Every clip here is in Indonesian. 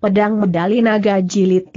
Pedang Medali Naga Jilid 5.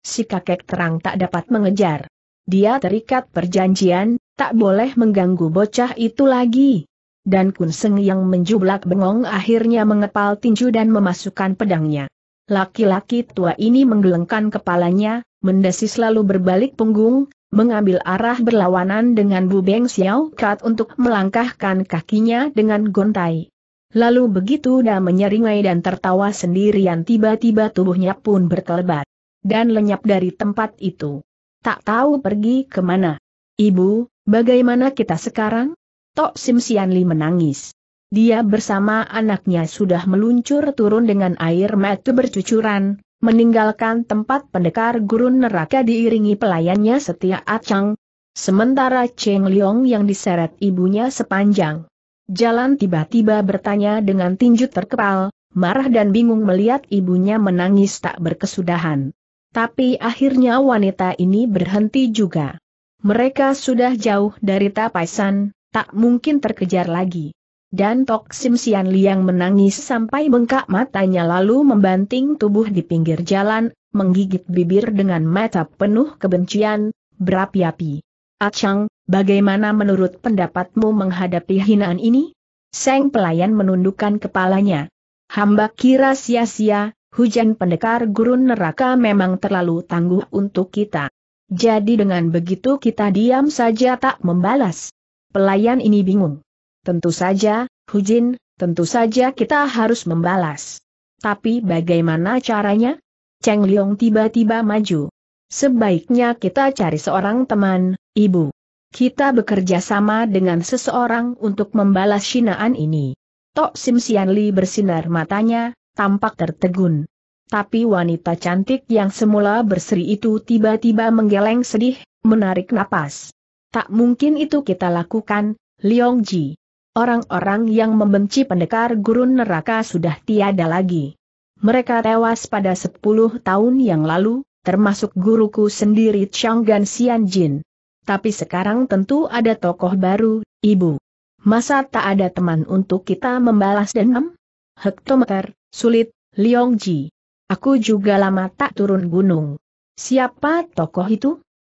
Si kakek terang tak dapat mengejar. Dia terikat perjanjian, tak boleh mengganggu bocah itu lagi. Dan Kunseng yang menjublak bengong akhirnya mengepal tinju dan memasukkan pedangnya. Laki-laki tua ini menggelengkan kepalanya, mendesis lalu berbalik punggung, mengambil arah berlawanan dengan Bu Beng Xiao Kat untuk melangkahkan kakinya dengan gontai. Lalu begitu dia menyeringai dan tertawa sendirian tiba-tiba tubuhnya pun berkelebat. Dan lenyap dari tempat itu. Tak tahu pergi kemana. Ibu, bagaimana kita sekarang? Tok Sim Sianli menangis. Dia bersama anaknya sudah meluncur turun dengan air mata bercucuran, meninggalkan tempat pendekar gurun neraka diiringi pelayannya setia Acang. Sementara Cheng Liong yang diseret ibunya sepanjang Jalan tiba-tiba bertanya dengan tinju terkepal, marah dan bingung melihat ibunya menangis tak berkesudahan. Tapi akhirnya wanita ini berhenti juga. Mereka sudah jauh dari tapaisan, tak mungkin terkejar lagi. Dan Tok Sim Sian Liang menangis sampai bengkak matanya lalu membanting tubuh di pinggir jalan, menggigit bibir dengan mata penuh kebencian, berapi-api. Acang, Bagaimana menurut pendapatmu menghadapi hinaan ini? Seng pelayan menundukkan kepalanya. Hamba kira sia-sia, hujan pendekar gurun neraka memang terlalu tangguh untuk kita. Jadi dengan begitu kita diam saja tak membalas. Pelayan ini bingung. Tentu saja, Hujin, tentu saja kita harus membalas. Tapi bagaimana caranya? Cheng Liong tiba-tiba maju. Sebaiknya kita cari seorang teman, ibu. Kita bekerja sama dengan seseorang untuk membalas sinaan ini. Tok Sim Sian Li bersinar matanya, tampak tertegun. Tapi wanita cantik yang semula berseri itu tiba-tiba menggeleng sedih, menarik napas. Tak mungkin itu kita lakukan, Liong Ji. Orang-orang yang membenci pendekar gurun neraka sudah tiada lagi. Mereka tewas pada 10 tahun yang lalu, termasuk guruku sendiri Chang Gan Xian Jin tapi sekarang tentu ada tokoh baru, ibu. Masa tak ada teman untuk kita membalas dendam? Hektometer, sulit, Liong Ji. Aku juga lama tak turun gunung. Siapa tokoh itu?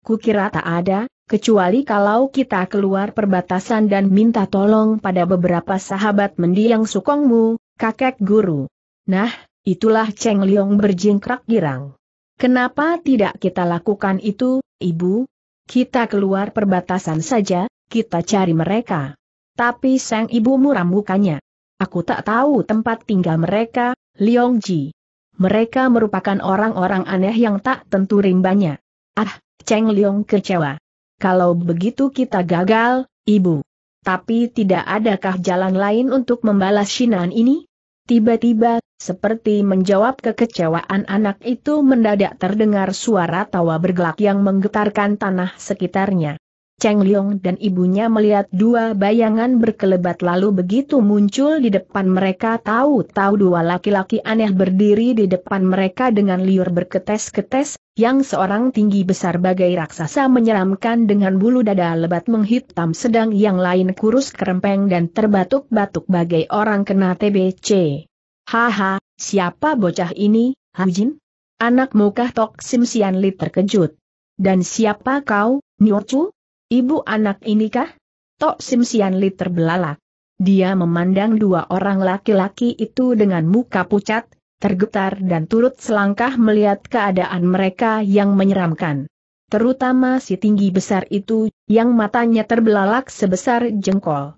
Kukira tak ada, kecuali kalau kita keluar perbatasan dan minta tolong pada beberapa sahabat mendiang sukongmu, kakek guru. Nah, itulah Cheng Liong berjingkrak girang. Kenapa tidak kita lakukan itu, ibu? Kita keluar perbatasan saja, kita cari mereka. Tapi sang ibu muram mukanya. Aku tak tahu tempat tinggal mereka, Liong Ji. Mereka merupakan orang-orang aneh yang tak tentu rimbanya. Ah, Cheng Liong kecewa. Kalau begitu kita gagal, ibu. Tapi tidak adakah jalan lain untuk membalas Shinan ini? Tiba-tiba, seperti menjawab kekecewaan anak itu mendadak terdengar suara tawa bergelak yang menggetarkan tanah sekitarnya. Cheng Liong dan ibunya melihat dua bayangan berkelebat lalu begitu muncul di depan mereka tahu-tahu dua laki-laki aneh berdiri di depan mereka dengan liur berketes-ketes, yang seorang tinggi besar bagai raksasa menyeramkan dengan bulu dada lebat menghitam sedang yang lain kurus kerempeng dan terbatuk-batuk bagai orang kena TBC. Haha, siapa bocah ini, Hujin? Anak muka Tok Sim Sian Li terkejut. Dan siapa kau, Nyocu? Ibu anak inikah? Tok Sim Sian Li terbelalak. Dia memandang dua orang laki-laki itu dengan muka pucat, tergetar dan turut selangkah melihat keadaan mereka yang menyeramkan. Terutama si tinggi besar itu, yang matanya terbelalak sebesar jengkol.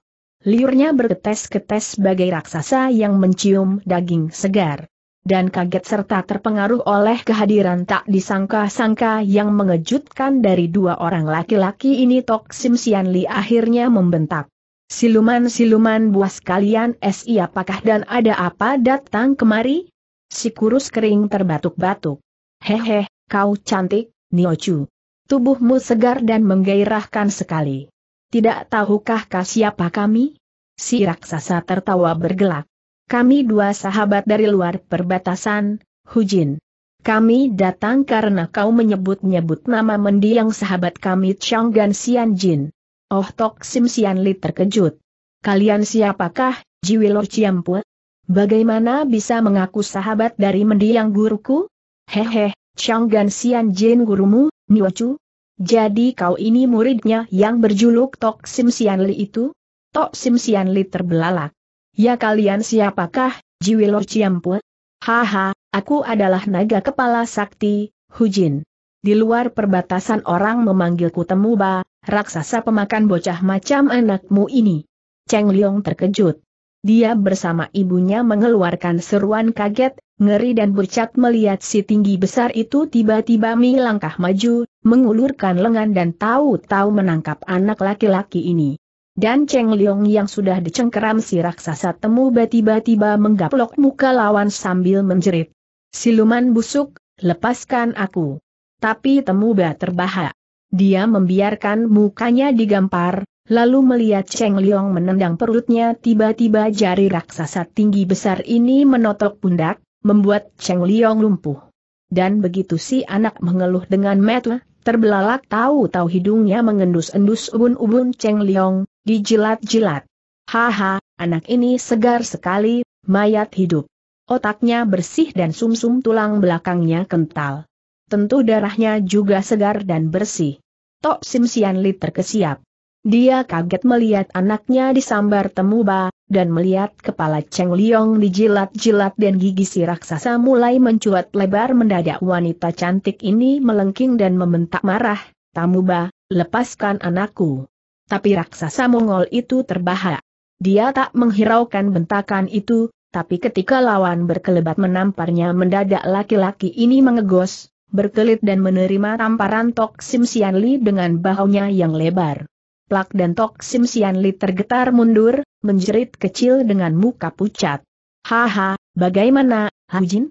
Liurnya berketes-ketes bagai raksasa yang mencium daging segar. Dan kaget serta terpengaruh oleh kehadiran tak disangka-sangka yang mengejutkan dari dua orang laki-laki ini Tok Sim Sian Li akhirnya membentak. Siluman-siluman buas kalian SI apakah dan ada apa datang kemari? Si kurus kering terbatuk-batuk. Hehe, kau cantik, Niochu. Tubuhmu segar dan menggairahkan sekali. Tidak tahukah kah siapa kami? Si raksasa tertawa bergelak. Kami dua sahabat dari luar perbatasan, Hujin. Kami datang karena kau menyebut-nyebut nama mendiang sahabat kami Chang dan Xian Jin. Oh Tok Sim Xian Li terkejut. Kalian siapakah, Jiwilo Chiampu? Bagaimana bisa mengaku sahabat dari mendiang guruku? Hehe, Changgan Xian Jin gurumu, Chu. Jadi kau ini muridnya yang berjuluk Tok Sim Xian Li itu? Tok Sim Xian Li terbelalak. Ya kalian siapakah, Jiwilo Ciampu? Haha, aku adalah naga kepala sakti, Hujin. Di luar perbatasan orang memanggilku Temuba, raksasa pemakan bocah macam anakmu ini. Cheng Liong terkejut dia bersama ibunya mengeluarkan seruan kaget, ngeri dan bercat melihat si tinggi besar itu tiba-tiba melangkah maju, mengulurkan lengan dan tahu-tahu menangkap anak laki-laki ini. Dan Cheng Leong yang sudah dicengkeram si raksasa temu tiba-tiba menggaplok muka lawan sambil menjerit. Siluman busuk, lepaskan aku. Tapi temu ba terbahak. Dia membiarkan mukanya digampar, Lalu melihat Cheng Liong menendang perutnya tiba-tiba jari raksasa tinggi besar ini menotok pundak, membuat Cheng Liong lumpuh. Dan begitu si anak mengeluh dengan metu, terbelalak tahu-tahu hidungnya mengendus-endus ubun-ubun Cheng Liong, dijilat-jilat. Haha, anak ini segar sekali, mayat hidup. Otaknya bersih dan sumsum -sum tulang belakangnya kental. Tentu darahnya juga segar dan bersih. Tok Sim Sian Li terkesiap. Dia kaget melihat anaknya disambar temuba, dan melihat kepala Cheng Liong dijilat-jilat dan gigi si raksasa mulai mencuat lebar mendadak wanita cantik ini melengking dan membentak marah, Tamuba, lepaskan anakku. Tapi raksasa Mongol itu terbahak. Dia tak menghiraukan bentakan itu, tapi ketika lawan berkelebat menamparnya mendadak laki-laki ini mengegos, berkelit dan menerima tamparan Tok Sim Sian Li dengan bahunya yang lebar. Plak dan Tok Sim Sian tergetar mundur, menjerit kecil dengan muka pucat. Haha, bagaimana, Jin?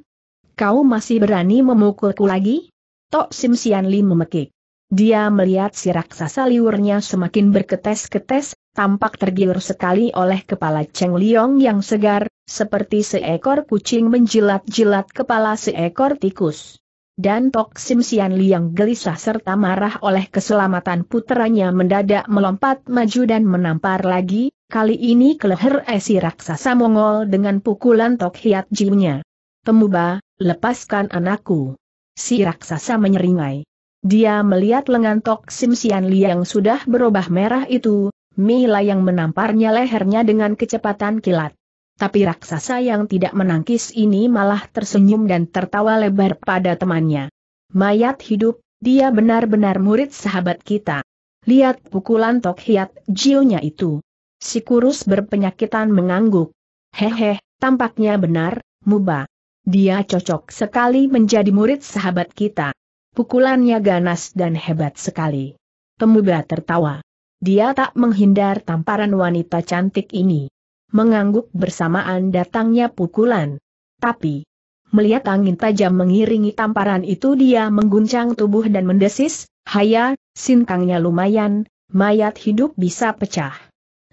Kau masih berani memukulku lagi? Tok Sim Sian memekik. Dia melihat si raksasa liurnya semakin berketes-ketes, tampak tergiur sekali oleh kepala Cheng Liong yang segar, seperti seekor kucing menjilat-jilat kepala seekor tikus dan Tok Sim Sian Liang gelisah serta marah oleh keselamatan putranya mendadak melompat maju dan menampar lagi, kali ini ke leher esi raksasa Mongol dengan pukulan Tok Hiat Jiunya. Pemuba, lepaskan anakku. Si raksasa menyeringai. Dia melihat lengan Tok Sim Sian Liang sudah berubah merah itu, Mila yang menamparnya lehernya dengan kecepatan kilat. Tapi raksasa yang tidak menangkis ini malah tersenyum dan tertawa lebar pada temannya. Mayat hidup, dia benar-benar murid sahabat kita. Lihat pukulan Tok Hiat Jionya itu. Si kurus berpenyakitan mengangguk. Hehe, tampaknya benar, Muba. Dia cocok sekali menjadi murid sahabat kita. Pukulannya ganas dan hebat sekali. Pemuda tertawa. Dia tak menghindar tamparan wanita cantik ini mengangguk bersamaan datangnya pukulan. Tapi, melihat angin tajam mengiringi tamparan itu dia mengguncang tubuh dan mendesis, Haya, sinkangnya lumayan, mayat hidup bisa pecah.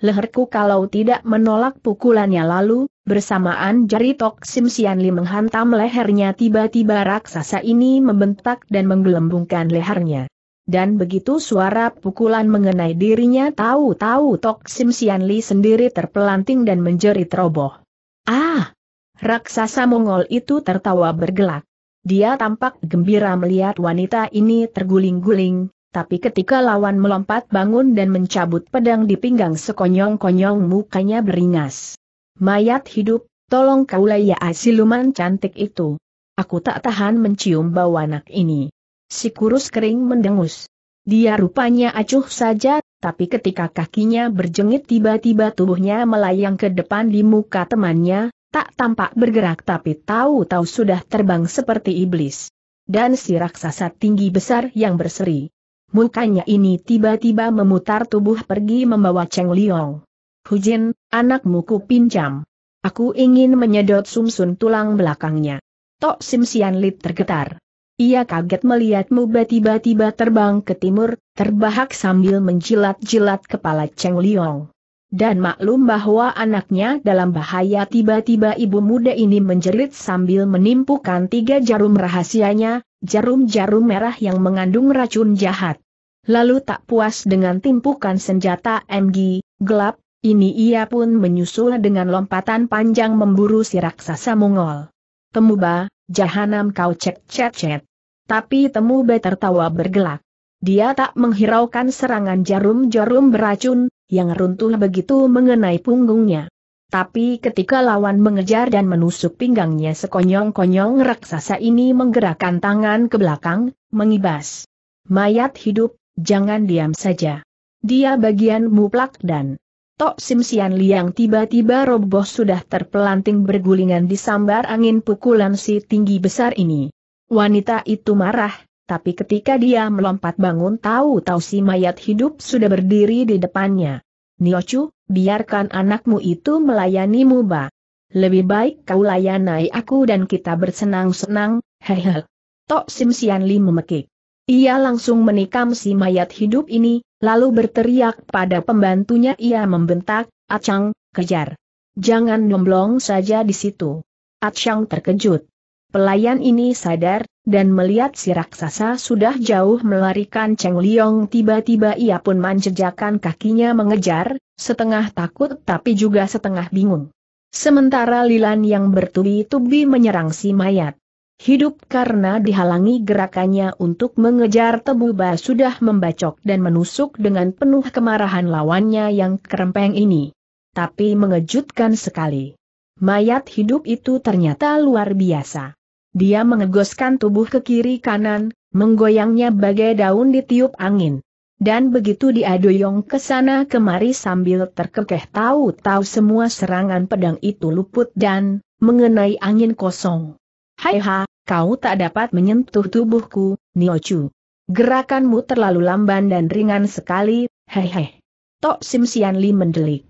Leherku kalau tidak menolak pukulannya lalu, bersamaan jari Tok Sim Li menghantam lehernya tiba-tiba raksasa ini membentak dan menggelembungkan lehernya dan begitu suara pukulan mengenai dirinya tahu-tahu Tok Sim Sian Li sendiri terpelanting dan menjerit roboh. Ah! Raksasa Mongol itu tertawa bergelak. Dia tampak gembira melihat wanita ini terguling-guling, tapi ketika lawan melompat bangun dan mencabut pedang di pinggang sekonyong-konyong mukanya beringas. Mayat hidup, tolong kaulah ya ah, siluman cantik itu. Aku tak tahan mencium bau anak ini si kurus kering mendengus. Dia rupanya acuh saja, tapi ketika kakinya berjengit tiba-tiba tubuhnya melayang ke depan di muka temannya, tak tampak bergerak tapi tahu-tahu sudah terbang seperti iblis. Dan si raksasa tinggi besar yang berseri. Mukanya ini tiba-tiba memutar tubuh pergi membawa Cheng Liong. Hujin, anakmu ku pinjam. Aku ingin menyedot sumsun tulang belakangnya. Tok Sim Sian Lit tergetar. Ia kaget melihat Muba tiba-tiba terbang ke timur, terbahak sambil menjilat-jilat kepala Cheng Liong. Dan maklum bahwa anaknya dalam bahaya tiba-tiba ibu muda ini menjerit sambil menimpukan tiga jarum rahasianya, jarum-jarum merah yang mengandung racun jahat. Lalu tak puas dengan timpukan senjata MG, gelap, ini ia pun menyusul dengan lompatan panjang memburu si raksasa Mongol. Temuba, jahanam kau cek cek cek tapi temu B tertawa bergelak. Dia tak menghiraukan serangan jarum-jarum beracun, yang runtuh begitu mengenai punggungnya. Tapi ketika lawan mengejar dan menusuk pinggangnya sekonyong-konyong raksasa ini menggerakkan tangan ke belakang, mengibas. Mayat hidup, jangan diam saja. Dia bagian muplak dan Tok Sim Liang tiba-tiba roboh sudah terpelanting bergulingan di sambar angin pukulan si tinggi besar ini. Wanita itu marah, tapi ketika dia melompat bangun tahu-tahu si mayat hidup sudah berdiri di depannya. Niochu, biarkan anakmu itu melayani ba. Lebih baik kau layanai aku dan kita bersenang-senang, hehe. Tok Sim Sian Li memekik. Ia langsung menikam si mayat hidup ini, lalu berteriak pada pembantunya ia membentak, Acang, kejar. Jangan nomblong saja di situ. Acang terkejut. Pelayan ini sadar, dan melihat si raksasa sudah jauh melarikan Cheng Liong tiba-tiba ia pun menjejakan kakinya mengejar, setengah takut tapi juga setengah bingung. Sementara Lilan yang bertubi-tubi menyerang si mayat. Hidup karena dihalangi gerakannya untuk mengejar tebu ba sudah membacok dan menusuk dengan penuh kemarahan lawannya yang kerempeng ini. Tapi mengejutkan sekali. Mayat hidup itu ternyata luar biasa. Dia mengegoskan tubuh ke kiri kanan, menggoyangnya bagai daun ditiup angin. Dan begitu dia doyong ke sana kemari sambil terkekeh tahu-tahu semua serangan pedang itu luput dan mengenai angin kosong. Hai ha, kau tak dapat menyentuh tubuhku, Niochu. Gerakanmu terlalu lamban dan ringan sekali, hehe. Tok Sim Li mendelik.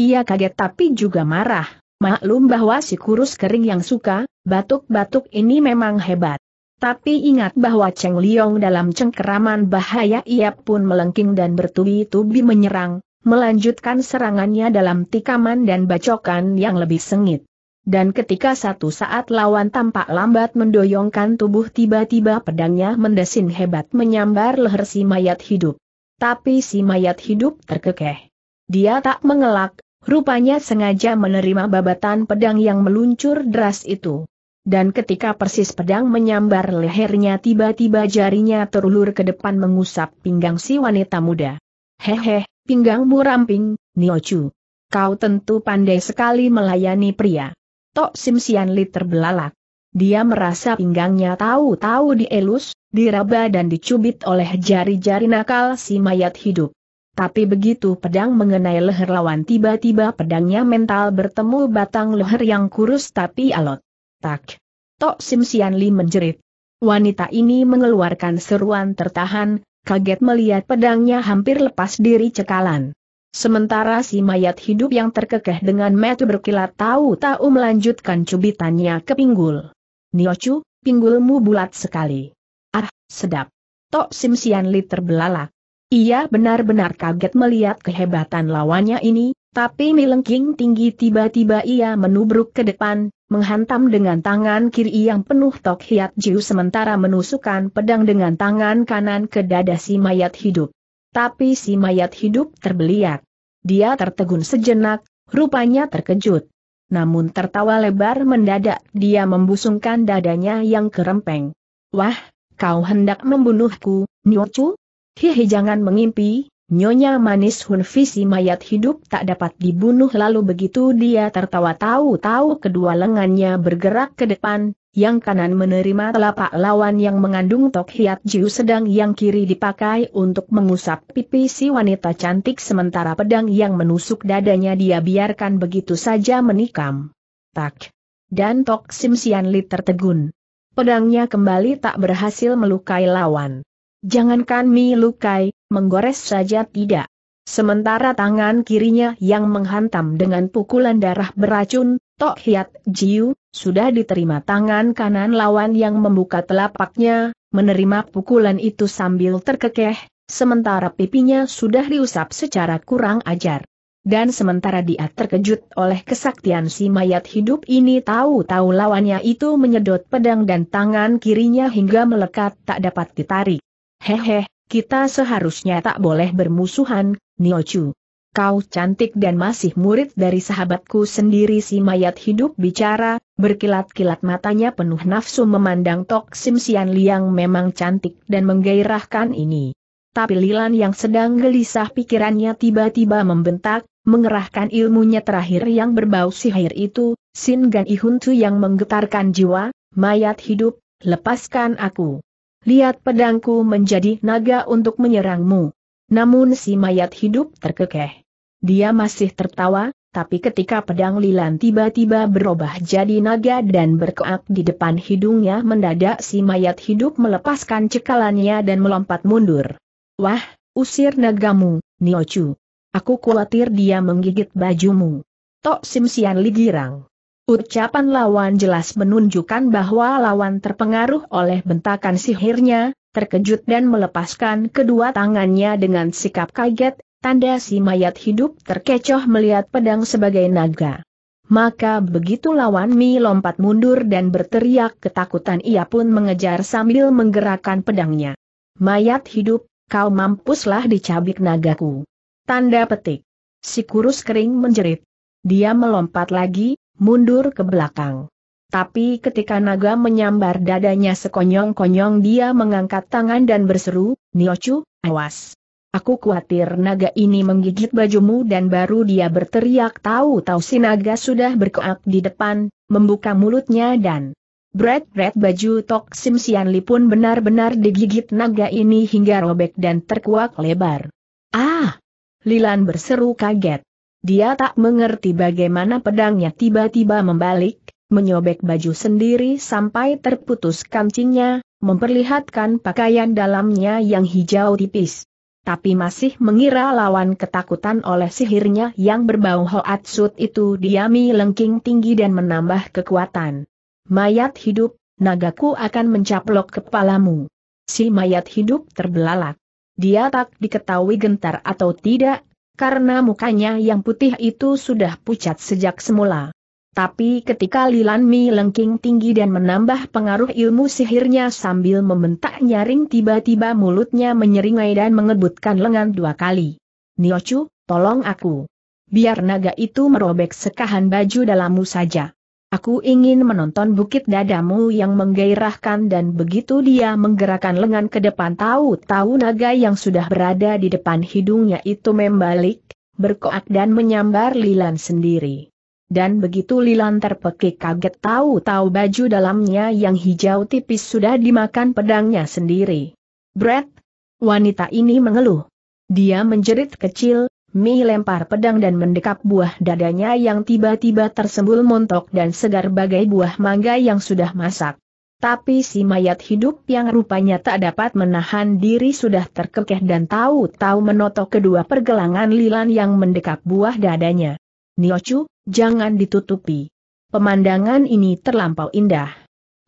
Ia kaget tapi juga marah, Maklum bahwa si kurus kering yang suka, batuk-batuk ini memang hebat. Tapi ingat bahwa Cheng Liong dalam cengkeraman bahaya ia pun melengking dan bertubi-tubi menyerang, melanjutkan serangannya dalam tikaman dan bacokan yang lebih sengit. Dan ketika satu saat lawan tampak lambat mendoyongkan tubuh tiba-tiba pedangnya mendesin hebat menyambar leher si mayat hidup. Tapi si mayat hidup terkekeh. Dia tak mengelak, Rupanya sengaja menerima babatan pedang yang meluncur deras itu. Dan ketika persis pedang menyambar lehernya tiba-tiba jarinya terulur ke depan mengusap pinggang si wanita muda. Hehe, pinggangmu ramping, Niochu. Kau tentu pandai sekali melayani pria. Tok Sim Sian Li terbelalak. Dia merasa pinggangnya tahu-tahu dielus, diraba dan dicubit oleh jari-jari nakal si mayat hidup. Tapi begitu pedang mengenai leher lawan tiba-tiba pedangnya mental bertemu batang leher yang kurus tapi alot. Tak. Tok Sim Sian Li menjerit. Wanita ini mengeluarkan seruan tertahan, kaget melihat pedangnya hampir lepas diri cekalan. Sementara si mayat hidup yang terkekeh dengan metu berkilat tahu-tahu melanjutkan cubitannya ke pinggul. Niochu, pinggulmu bulat sekali. Ah, sedap. Tok Sim Sian Li terbelalak. Ia benar-benar kaget melihat kehebatan lawannya ini, tapi melengking tinggi tiba-tiba ia menubruk ke depan, menghantam dengan tangan kiri yang penuh tok hiat jiu sementara menusukkan pedang dengan tangan kanan ke dada si mayat hidup. Tapi si mayat hidup terbeliak. Dia tertegun sejenak, rupanya terkejut. Namun tertawa lebar mendadak dia membusungkan dadanya yang kerempeng. Wah, kau hendak membunuhku, Niochu? Hihi jangan mengimpi, Nyonya Manis Hunfisi mayat hidup tak dapat dibunuh lalu begitu dia tertawa tahu-tahu kedua lengannya bergerak ke depan, yang kanan menerima telapak lawan yang mengandung tok hiat jiu sedang yang kiri dipakai untuk mengusap pipi si wanita cantik sementara pedang yang menusuk dadanya dia biarkan begitu saja menikam. Tak. Dan tok simsian li tertegun. Pedangnya kembali tak berhasil melukai lawan. Jangankan melukai, menggores saja tidak. Sementara tangan kirinya yang menghantam dengan pukulan darah beracun, Tok Hiat Jiu, sudah diterima tangan kanan lawan yang membuka telapaknya, menerima pukulan itu sambil terkekeh, sementara pipinya sudah diusap secara kurang ajar. Dan sementara dia terkejut oleh kesaktian si mayat hidup ini tahu-tahu lawannya itu menyedot pedang dan tangan kirinya hingga melekat tak dapat ditarik. Hehe, kita seharusnya tak boleh bermusuhan, Niochu. Kau cantik dan masih murid dari sahabatku sendiri si mayat hidup bicara, berkilat-kilat matanya penuh nafsu memandang Tok Sim Sian Liang memang cantik dan menggairahkan ini. Tapi Lilan yang sedang gelisah pikirannya tiba-tiba membentak, mengerahkan ilmunya terakhir yang berbau sihir itu, Sin Gan Ihun Tu yang menggetarkan jiwa, mayat hidup, lepaskan aku lihat pedangku menjadi naga untuk menyerangmu. Namun si mayat hidup terkekeh. Dia masih tertawa, tapi ketika pedang Lilan tiba-tiba berubah jadi naga dan berkeak di depan hidungnya mendadak si mayat hidup melepaskan cekalannya dan melompat mundur. Wah, usir nagamu, Niochu. Aku khawatir dia menggigit bajumu. Tok Simsian Ligirang. Ucapan lawan jelas menunjukkan bahwa lawan terpengaruh oleh bentakan sihirnya, terkejut dan melepaskan kedua tangannya dengan sikap kaget, tanda si mayat hidup terkecoh melihat pedang sebagai naga. Maka begitu lawan Mi lompat mundur dan berteriak ketakutan ia pun mengejar sambil menggerakkan pedangnya. Mayat hidup, kau mampuslah dicabik nagaku. Tanda petik. Si kurus kering menjerit. Dia melompat lagi, mundur ke belakang. Tapi ketika naga menyambar dadanya sekonyong-konyong dia mengangkat tangan dan berseru, Niochu, awas. Aku khawatir naga ini menggigit bajumu dan baru dia berteriak tahu-tahu si naga sudah berkeak di depan, membuka mulutnya dan Bret-bret baju Tok Sim Sian Li pun benar-benar digigit naga ini hingga robek dan terkuak lebar. Ah! Lilan berseru kaget. Dia tak mengerti bagaimana pedangnya tiba-tiba membalik, menyobek baju sendiri sampai terputus kancingnya, memperlihatkan pakaian dalamnya yang hijau tipis. Tapi masih mengira lawan ketakutan oleh sihirnya yang berbau hoatsut itu diami lengking tinggi dan menambah kekuatan. Mayat hidup, nagaku akan mencaplok kepalamu. Si mayat hidup terbelalak. Dia tak diketahui gentar atau tidak, karena mukanya yang putih itu sudah pucat sejak semula. Tapi ketika Lilan Mi lengking tinggi dan menambah pengaruh ilmu sihirnya sambil membentak nyaring tiba-tiba mulutnya menyeringai dan mengebutkan lengan dua kali. Niochu, tolong aku. Biar naga itu merobek sekahan baju dalammu saja. Aku ingin menonton bukit dadamu yang menggairahkan dan begitu dia menggerakkan lengan ke depan tahu-tahu naga yang sudah berada di depan hidungnya itu membalik, berkoak dan menyambar Lilan sendiri. Dan begitu Lilan terpekik kaget tahu-tahu baju dalamnya yang hijau tipis sudah dimakan pedangnya sendiri. Brett, wanita ini mengeluh. Dia menjerit kecil, Mi lempar pedang dan mendekap buah dadanya yang tiba-tiba tersembul montok dan segar bagai buah mangga yang sudah masak. Tapi si mayat hidup yang rupanya tak dapat menahan diri sudah terkekeh dan tahu-tahu menotok kedua pergelangan lilan yang mendekap buah dadanya. Niochu, jangan ditutupi. Pemandangan ini terlampau indah.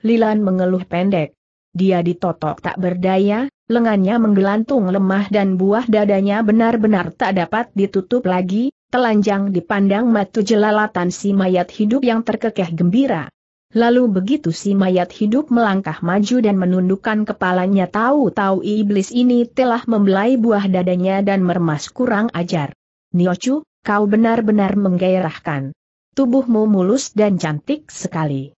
Lilan mengeluh pendek. Dia ditotok tak berdaya, lengannya menggelantung lemah dan buah dadanya benar-benar tak dapat ditutup lagi, telanjang dipandang matu jelalatan si mayat hidup yang terkekeh gembira. Lalu begitu si mayat hidup melangkah maju dan menundukkan kepalanya tahu-tahu iblis ini telah membelai buah dadanya dan meremas kurang ajar. Niochu, kau benar-benar menggairahkan. Tubuhmu mulus dan cantik sekali.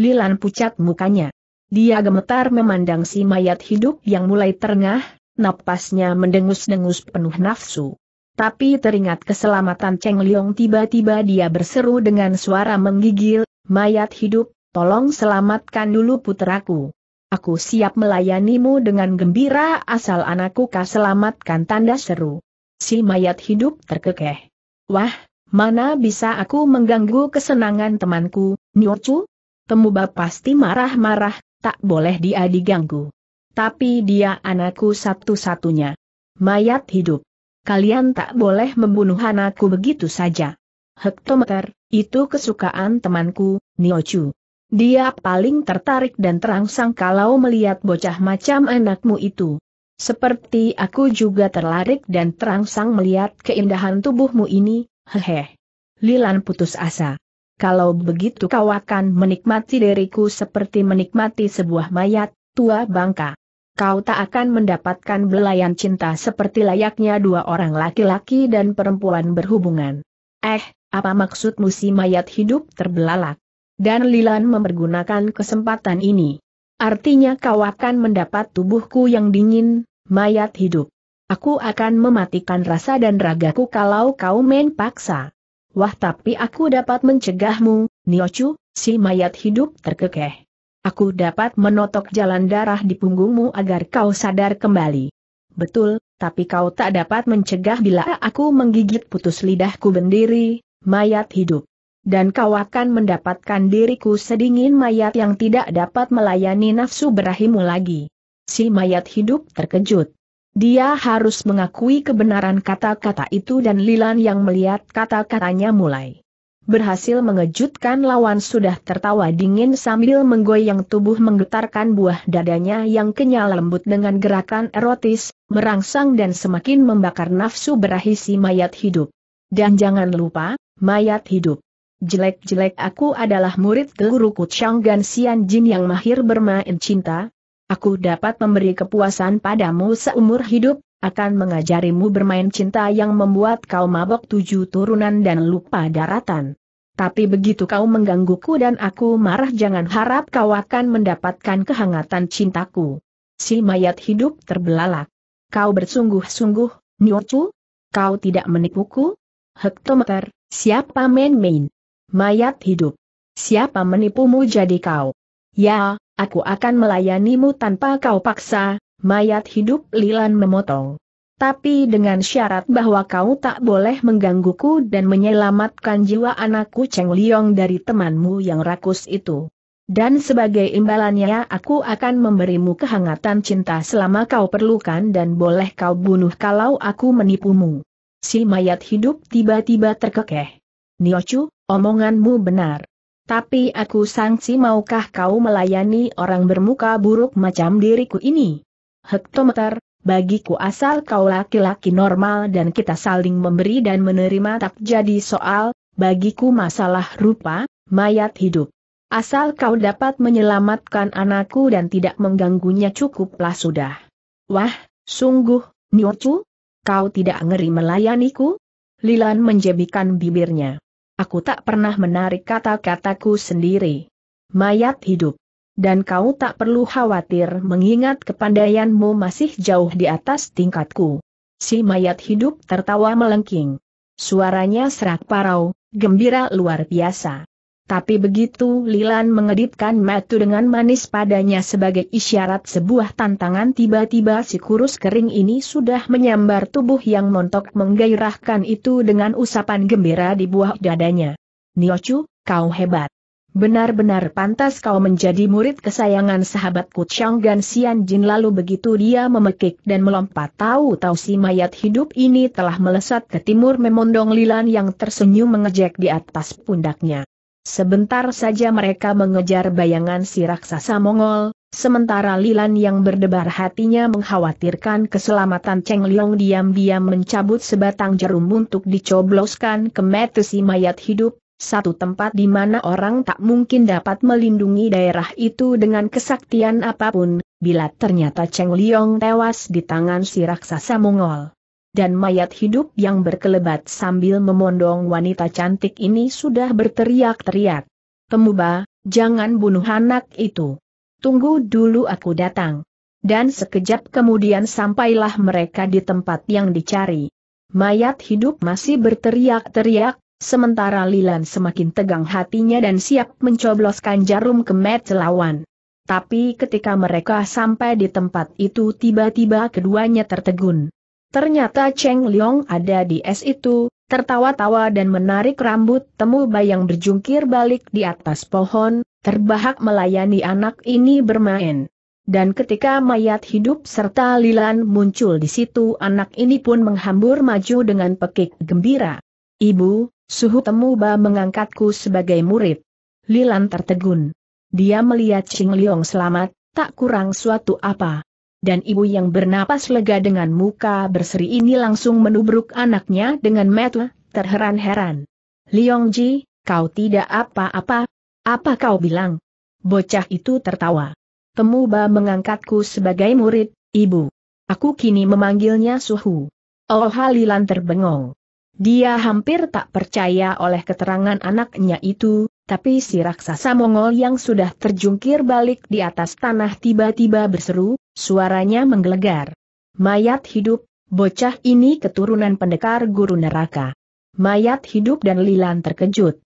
Lilan pucat mukanya. Dia gemetar memandang si mayat hidup yang mulai terengah, napasnya mendengus-dengus penuh nafsu. Tapi teringat keselamatan Cheng Liong tiba-tiba dia berseru dengan suara menggigil, mayat hidup, tolong selamatkan dulu puteraku. Aku siap melayanimu dengan gembira asal anakku kau selamatkan tanda seru. Si mayat hidup terkekeh. Wah, mana bisa aku mengganggu kesenangan temanku, Niochu? Temuba pasti marah-marah, tak boleh dia diganggu. Tapi dia anakku satu-satunya. Mayat hidup. Kalian tak boleh membunuh anakku begitu saja. Hektometer, itu kesukaan temanku, Niochu. Dia paling tertarik dan terangsang kalau melihat bocah macam anakmu itu. Seperti aku juga terlarik dan terangsang melihat keindahan tubuhmu ini, hehe. Lilan putus asa kalau begitu kau akan menikmati diriku seperti menikmati sebuah mayat, tua bangka. Kau tak akan mendapatkan belayan cinta seperti layaknya dua orang laki-laki dan perempuan berhubungan. Eh, apa maksudmu si mayat hidup terbelalak? Dan Lilan mempergunakan kesempatan ini. Artinya kau akan mendapat tubuhku yang dingin, mayat hidup. Aku akan mematikan rasa dan ragaku kalau kau main paksa. Wah tapi aku dapat mencegahmu, Niochu, si mayat hidup terkekeh. Aku dapat menotok jalan darah di punggungmu agar kau sadar kembali. Betul, tapi kau tak dapat mencegah bila aku menggigit putus lidahku sendiri, mayat hidup. Dan kau akan mendapatkan diriku sedingin mayat yang tidak dapat melayani nafsu berahimu lagi. Si mayat hidup terkejut. Dia harus mengakui kebenaran kata-kata itu dan Lilan yang melihat kata-katanya mulai berhasil mengejutkan lawan sudah tertawa dingin sambil menggoyang tubuh menggetarkan buah dadanya yang kenyal lembut dengan gerakan erotis, merangsang dan semakin membakar nafsu berahisi mayat hidup. Dan jangan lupa, mayat hidup. Jelek-jelek aku adalah murid guruku Changgan Xian Jin yang mahir bermain cinta, Aku dapat memberi kepuasan padamu seumur hidup, akan mengajarimu bermain cinta yang membuat kau mabok tujuh turunan dan lupa daratan. Tapi begitu kau menggangguku dan aku marah jangan harap kau akan mendapatkan kehangatan cintaku. Si mayat hidup terbelalak. Kau bersungguh-sungguh, Nyocu? Kau tidak menipuku? Hektometer, siapa main-main? Mayat hidup. Siapa menipumu jadi kau? Ya, aku akan melayanimu tanpa kau paksa, mayat hidup Lilan memotong. Tapi dengan syarat bahwa kau tak boleh menggangguku dan menyelamatkan jiwa anakku Cheng Liong dari temanmu yang rakus itu. Dan sebagai imbalannya aku akan memberimu kehangatan cinta selama kau perlukan dan boleh kau bunuh kalau aku menipumu. Si mayat hidup tiba-tiba terkekeh. Niochu, omonganmu benar. Tapi aku sangsi maukah kau melayani orang bermuka buruk macam diriku ini? Hektometer, bagiku asal kau laki-laki normal dan kita saling memberi dan menerima tak jadi soal, bagiku masalah rupa, mayat hidup. Asal kau dapat menyelamatkan anakku dan tidak mengganggunya cukuplah sudah. Wah, sungguh, Niochu, kau tidak ngeri melayaniku? Lilan menjebikan bibirnya aku tak pernah menarik kata-kataku sendiri. Mayat hidup. Dan kau tak perlu khawatir mengingat kepandaianmu masih jauh di atas tingkatku. Si mayat hidup tertawa melengking. Suaranya serak parau, gembira luar biasa. Tapi begitu Lilan mengedipkan matu dengan manis padanya sebagai isyarat sebuah tantangan tiba-tiba si kurus kering ini sudah menyambar tubuh yang montok menggairahkan itu dengan usapan gembira di buah dadanya. Niochu, kau hebat. Benar-benar pantas kau menjadi murid kesayangan sahabatku Chang Gan Xian Jin lalu begitu dia memekik dan melompat tahu-tahu si mayat hidup ini telah melesat ke timur memondong Lilan yang tersenyum mengejek di atas pundaknya. Sebentar saja mereka mengejar bayangan si raksasa Mongol, sementara Lilan yang berdebar hatinya mengkhawatirkan keselamatan Cheng Liong diam-diam mencabut sebatang jarum untuk dicobloskan ke metu mayat hidup, satu tempat di mana orang tak mungkin dapat melindungi daerah itu dengan kesaktian apapun, bila ternyata Cheng Liong tewas di tangan si raksasa Mongol dan mayat hidup yang berkelebat sambil memondong wanita cantik ini sudah berteriak-teriak. Pemuba, jangan bunuh anak itu. Tunggu dulu aku datang. Dan sekejap kemudian sampailah mereka di tempat yang dicari. Mayat hidup masih berteriak-teriak, sementara Lilan semakin tegang hatinya dan siap mencobloskan jarum ke kemet lawan. Tapi ketika mereka sampai di tempat itu tiba-tiba keduanya tertegun. Ternyata Cheng Liong ada di es itu, tertawa-tawa dan menarik rambut temu bayang berjungkir balik di atas pohon, terbahak melayani anak ini bermain. Dan ketika mayat hidup serta Lilan muncul di situ anak ini pun menghambur maju dengan pekik gembira. Ibu, suhu temu ba mengangkatku sebagai murid. Lilan tertegun. Dia melihat Cheng Liong selamat, tak kurang suatu apa dan ibu yang bernapas lega dengan muka berseri ini langsung menubruk anaknya dengan metu, terheran-heran. Liong Ji, kau tidak apa-apa? Apa kau bilang? Bocah itu tertawa. Temuba mengangkatku sebagai murid, ibu. Aku kini memanggilnya Suhu. Oh Halilan terbengong. Dia hampir tak percaya oleh keterangan anaknya itu, tapi si raksasa Mongol yang sudah terjungkir balik di atas tanah tiba-tiba berseru, Suaranya menggelegar. Mayat hidup, bocah ini keturunan pendekar guru neraka. Mayat hidup dan Lilan terkejut.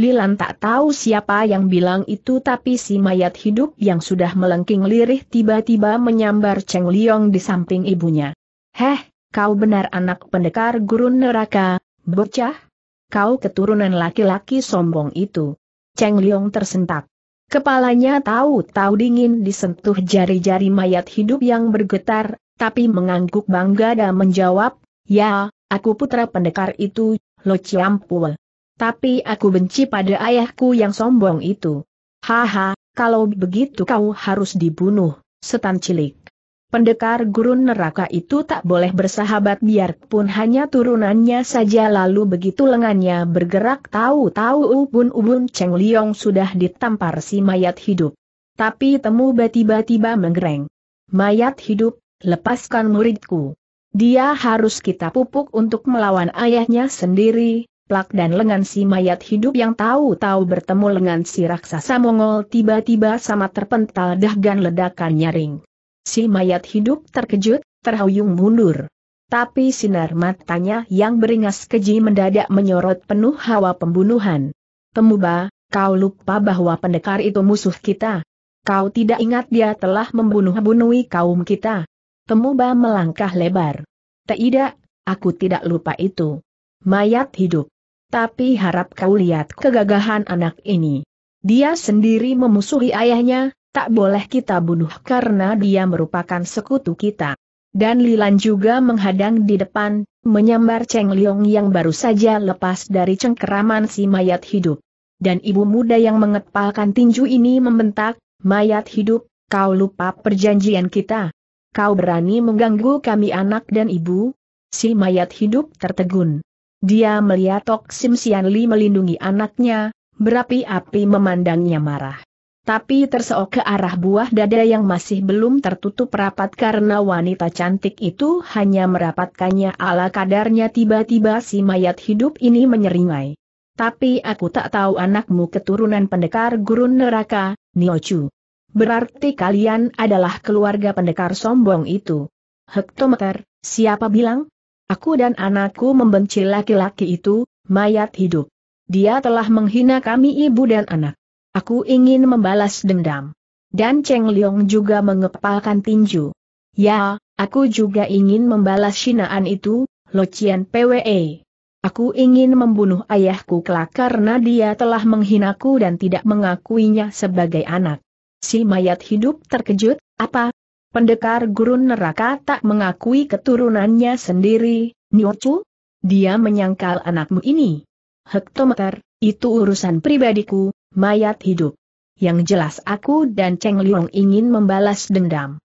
Lilan tak tahu siapa yang bilang itu tapi si mayat hidup yang sudah melengking lirih tiba-tiba menyambar Cheng Liong di samping ibunya. Heh, kau benar anak pendekar guru neraka, bocah? Kau keturunan laki-laki sombong itu. Cheng Liong tersentak. Kepalanya tahu-tahu dingin disentuh jari-jari mayat hidup yang bergetar, tapi mengangguk bangga dan menjawab, Ya, aku putra pendekar itu, Lo Ciampul. Tapi aku benci pada ayahku yang sombong itu. Haha, kalau begitu kau harus dibunuh, setan cilik pendekar gurun neraka itu tak boleh bersahabat biarpun hanya turunannya saja lalu begitu lengannya bergerak tahu-tahu ubun-ubun Cheng Liong sudah ditampar si mayat hidup. Tapi temu tiba-tiba menggereng. Mayat hidup, lepaskan muridku. Dia harus kita pupuk untuk melawan ayahnya sendiri, plak dan lengan si mayat hidup yang tahu-tahu bertemu lengan si raksasa Mongol tiba-tiba sama terpental dah dahgan ledakan nyaring. Si mayat hidup terkejut, terhuyung mundur. Tapi sinar matanya yang beringas keji mendadak menyorot penuh hawa pembunuhan. Pemuba, kau lupa bahwa pendekar itu musuh kita. Kau tidak ingat dia telah membunuh bunuhi kaum kita. Pemuba melangkah lebar. Tidak, aku tidak lupa itu. Mayat hidup. Tapi harap kau lihat kegagahan anak ini. Dia sendiri memusuhi ayahnya, Tak boleh kita bunuh karena dia merupakan sekutu kita. Dan Lilan juga menghadang di depan, menyambar Cheng Liong yang baru saja lepas dari cengkeraman si mayat hidup. Dan ibu muda yang mengepalkan tinju ini membentak, mayat hidup, kau lupa perjanjian kita. Kau berani mengganggu kami anak dan ibu? Si mayat hidup tertegun. Dia melihat Tok Sim Sian Li melindungi anaknya, berapi-api memandangnya marah tapi terseok ke arah buah dada yang masih belum tertutup rapat karena wanita cantik itu hanya merapatkannya ala kadarnya tiba-tiba si mayat hidup ini menyeringai. Tapi aku tak tahu anakmu keturunan pendekar gurun neraka, Niochu. Berarti kalian adalah keluarga pendekar sombong itu. Hektometer, siapa bilang? Aku dan anakku membenci laki-laki itu, mayat hidup. Dia telah menghina kami ibu dan anak. Aku ingin membalas dendam. Dan Cheng Liong juga mengepalkan tinju. Ya, aku juga ingin membalas sinaan itu, Lo Chien PWE. Aku ingin membunuh ayahku kelak karena dia telah menghinaku dan tidak mengakuinya sebagai anak. Si mayat hidup terkejut, apa? Pendekar gurun neraka tak mengakui keturunannya sendiri, Nyocu? Dia menyangkal anakmu ini. Hektometer, itu urusan pribadiku, mayat hidup. Yang jelas aku dan Cheng Liong ingin membalas dendam.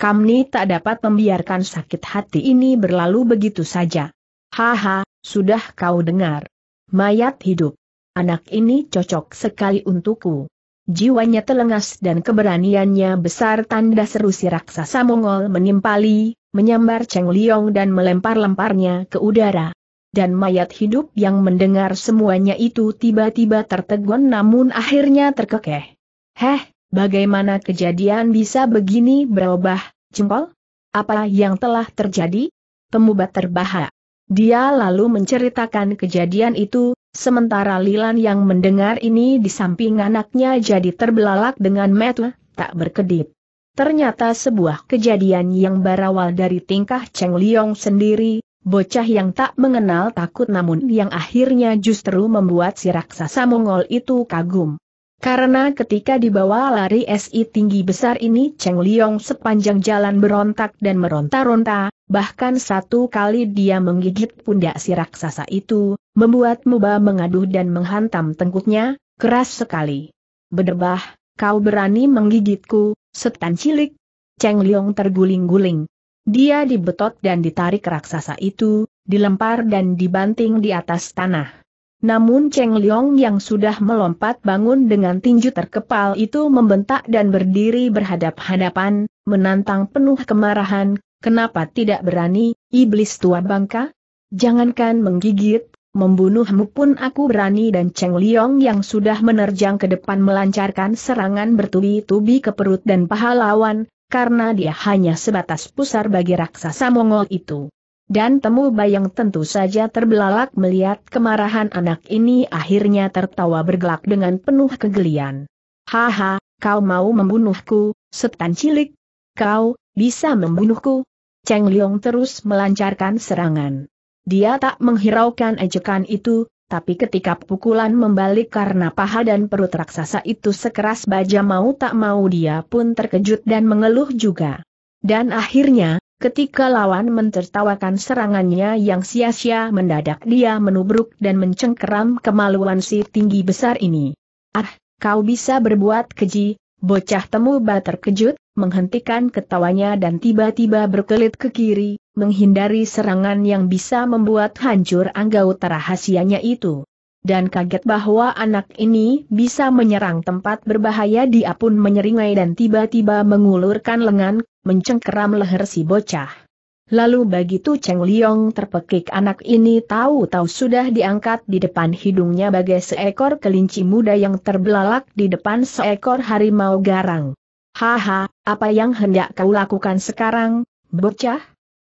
Kamni tak dapat membiarkan sakit hati ini berlalu begitu saja. Haha, sudah kau dengar. Mayat hidup. Anak ini cocok sekali untukku. Jiwanya telengas dan keberaniannya besar tanda seru si raksasa Mongol menimpali, menyambar Cheng Liong dan melempar-lemparnya ke udara dan mayat hidup yang mendengar semuanya itu tiba-tiba tertegun namun akhirnya terkekeh. Heh, bagaimana kejadian bisa begini berubah, jempol? Apa yang telah terjadi? Pemubat terbahak. Dia lalu menceritakan kejadian itu, sementara Lilan yang mendengar ini di samping anaknya jadi terbelalak dengan metu, tak berkedip. Ternyata sebuah kejadian yang berawal dari tingkah Cheng Liong sendiri, Bocah yang tak mengenal takut namun yang akhirnya justru membuat si raksasa Mongol itu kagum. Karena ketika dibawa lari SI tinggi besar ini Cheng Liong sepanjang jalan berontak dan meronta-ronta, bahkan satu kali dia menggigit pundak si raksasa itu, membuat Muba mengaduh dan menghantam tengkuknya, keras sekali. Berdebah, kau berani menggigitku, setan cilik. Cheng Liong terguling-guling, dia dibetot dan ditarik raksasa itu, dilempar dan dibanting di atas tanah. Namun Cheng Liong yang sudah melompat bangun dengan tinju terkepal itu membentak dan berdiri berhadap-hadapan, menantang penuh kemarahan, kenapa tidak berani, iblis tua bangka? Jangankan menggigit, membunuhmu pun aku berani dan Cheng Liong yang sudah menerjang ke depan melancarkan serangan bertubi-tubi ke perut dan paha lawan, karena dia hanya sebatas pusar bagi raksasa Mongol itu. Dan temu bayang tentu saja terbelalak melihat kemarahan anak ini akhirnya tertawa bergelak dengan penuh kegelian. Haha, kau mau membunuhku, setan cilik? Kau, bisa membunuhku? Cheng Liong terus melancarkan serangan. Dia tak menghiraukan ejekan itu, tapi ketika pukulan membalik karena paha dan perut raksasa itu sekeras baja mau tak mau dia pun terkejut dan mengeluh juga. Dan akhirnya, ketika lawan mentertawakan serangannya yang sia-sia mendadak dia menubruk dan mencengkeram kemaluan si tinggi besar ini. Ah, kau bisa berbuat keji, bocah temu terkejut, menghentikan ketawanya dan tiba-tiba berkelit ke kiri, menghindari serangan yang bisa membuat hancur anggota rahasianya itu. Dan kaget bahwa anak ini bisa menyerang tempat berbahaya dia pun menyeringai dan tiba-tiba mengulurkan lengan, mencengkeram leher si bocah. Lalu begitu Cheng Liong terpekik anak ini tahu-tahu sudah diangkat di depan hidungnya bagai seekor kelinci muda yang terbelalak di depan seekor harimau garang. Haha, apa yang hendak kau lakukan sekarang, bocah?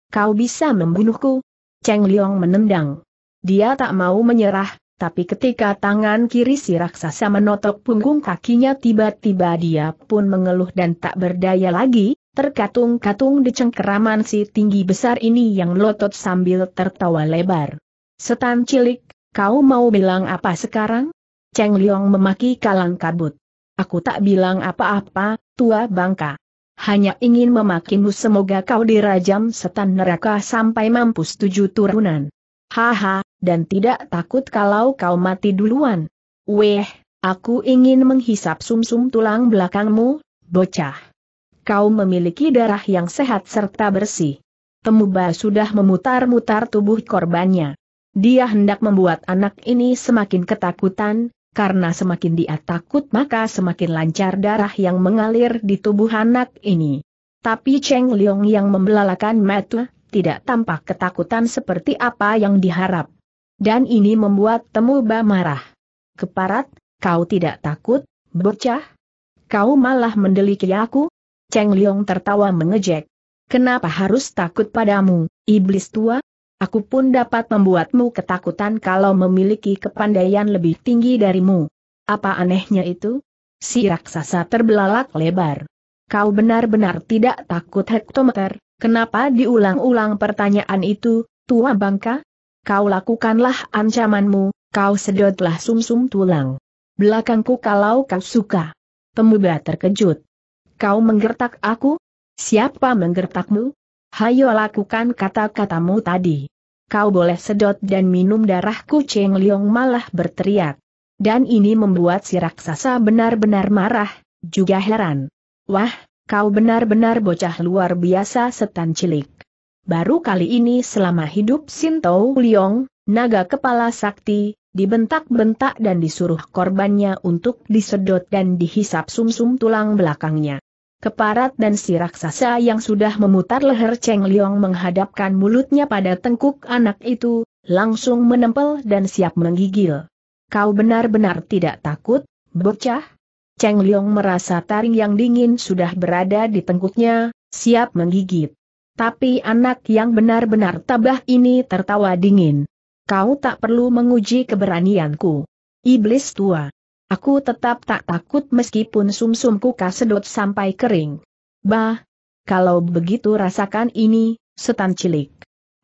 Kau bisa membunuhku? Cheng Liong menendang. Dia tak mau menyerah, tapi ketika tangan kiri si raksasa menotok punggung kakinya tiba-tiba dia pun mengeluh dan tak berdaya lagi, terkatung-katung di cengkeraman si tinggi besar ini yang lotot sambil tertawa lebar. Setan cilik, kau mau bilang apa sekarang? Cheng Liong memaki kalang kabut. Aku tak bilang apa-apa, tua bangka. Hanya ingin memakimu semoga kau dirajam setan neraka sampai mampus tujuh turunan. Haha, dan tidak takut kalau kau mati duluan. Weh, aku ingin menghisap sumsum -sum tulang belakangmu, bocah. Kau memiliki darah yang sehat serta bersih. Temuba sudah memutar-mutar tubuh korbannya. Dia hendak membuat anak ini semakin ketakutan, karena semakin dia takut maka semakin lancar darah yang mengalir di tubuh anak ini. Tapi Cheng Liong yang membelalakan Matu tidak tampak ketakutan seperti apa yang diharap. Dan ini membuat Temu Ba marah. Keparat, kau tidak takut, bocah? Kau malah mendeliki aku? Cheng Liong tertawa mengejek. Kenapa harus takut padamu, iblis tua? Aku pun dapat membuatmu ketakutan kalau memiliki kepandaian lebih tinggi darimu. Apa anehnya itu? Si raksasa terbelalak lebar. Kau benar-benar tidak takut hektometer, kenapa diulang-ulang pertanyaan itu, tua bangka? Kau lakukanlah ancamanmu, kau sedotlah sumsum -sum tulang. Belakangku kalau kau suka. Pemuda terkejut. Kau menggertak aku? Siapa menggertakmu? hayo lakukan kata-katamu tadi. Kau boleh sedot dan minum darahku Cheng Liong malah berteriak. Dan ini membuat si raksasa benar-benar marah, juga heran. Wah, kau benar-benar bocah luar biasa setan cilik. Baru kali ini selama hidup Sinto Liong, naga kepala sakti, dibentak-bentak dan disuruh korbannya untuk disedot dan dihisap sumsum -sum tulang belakangnya. Keparat dan si raksasa yang sudah memutar leher Cheng Liong menghadapkan mulutnya pada tengkuk anak itu, langsung menempel dan siap menggigil. Kau benar-benar tidak takut, bocah? Cheng Liong merasa taring yang dingin sudah berada di tengkuknya, siap menggigit. Tapi anak yang benar-benar tabah ini tertawa dingin. Kau tak perlu menguji keberanianku. Iblis tua. Aku tetap tak takut meskipun sumsumku kasedot sampai kering. Bah, kalau begitu rasakan ini, setan cilik.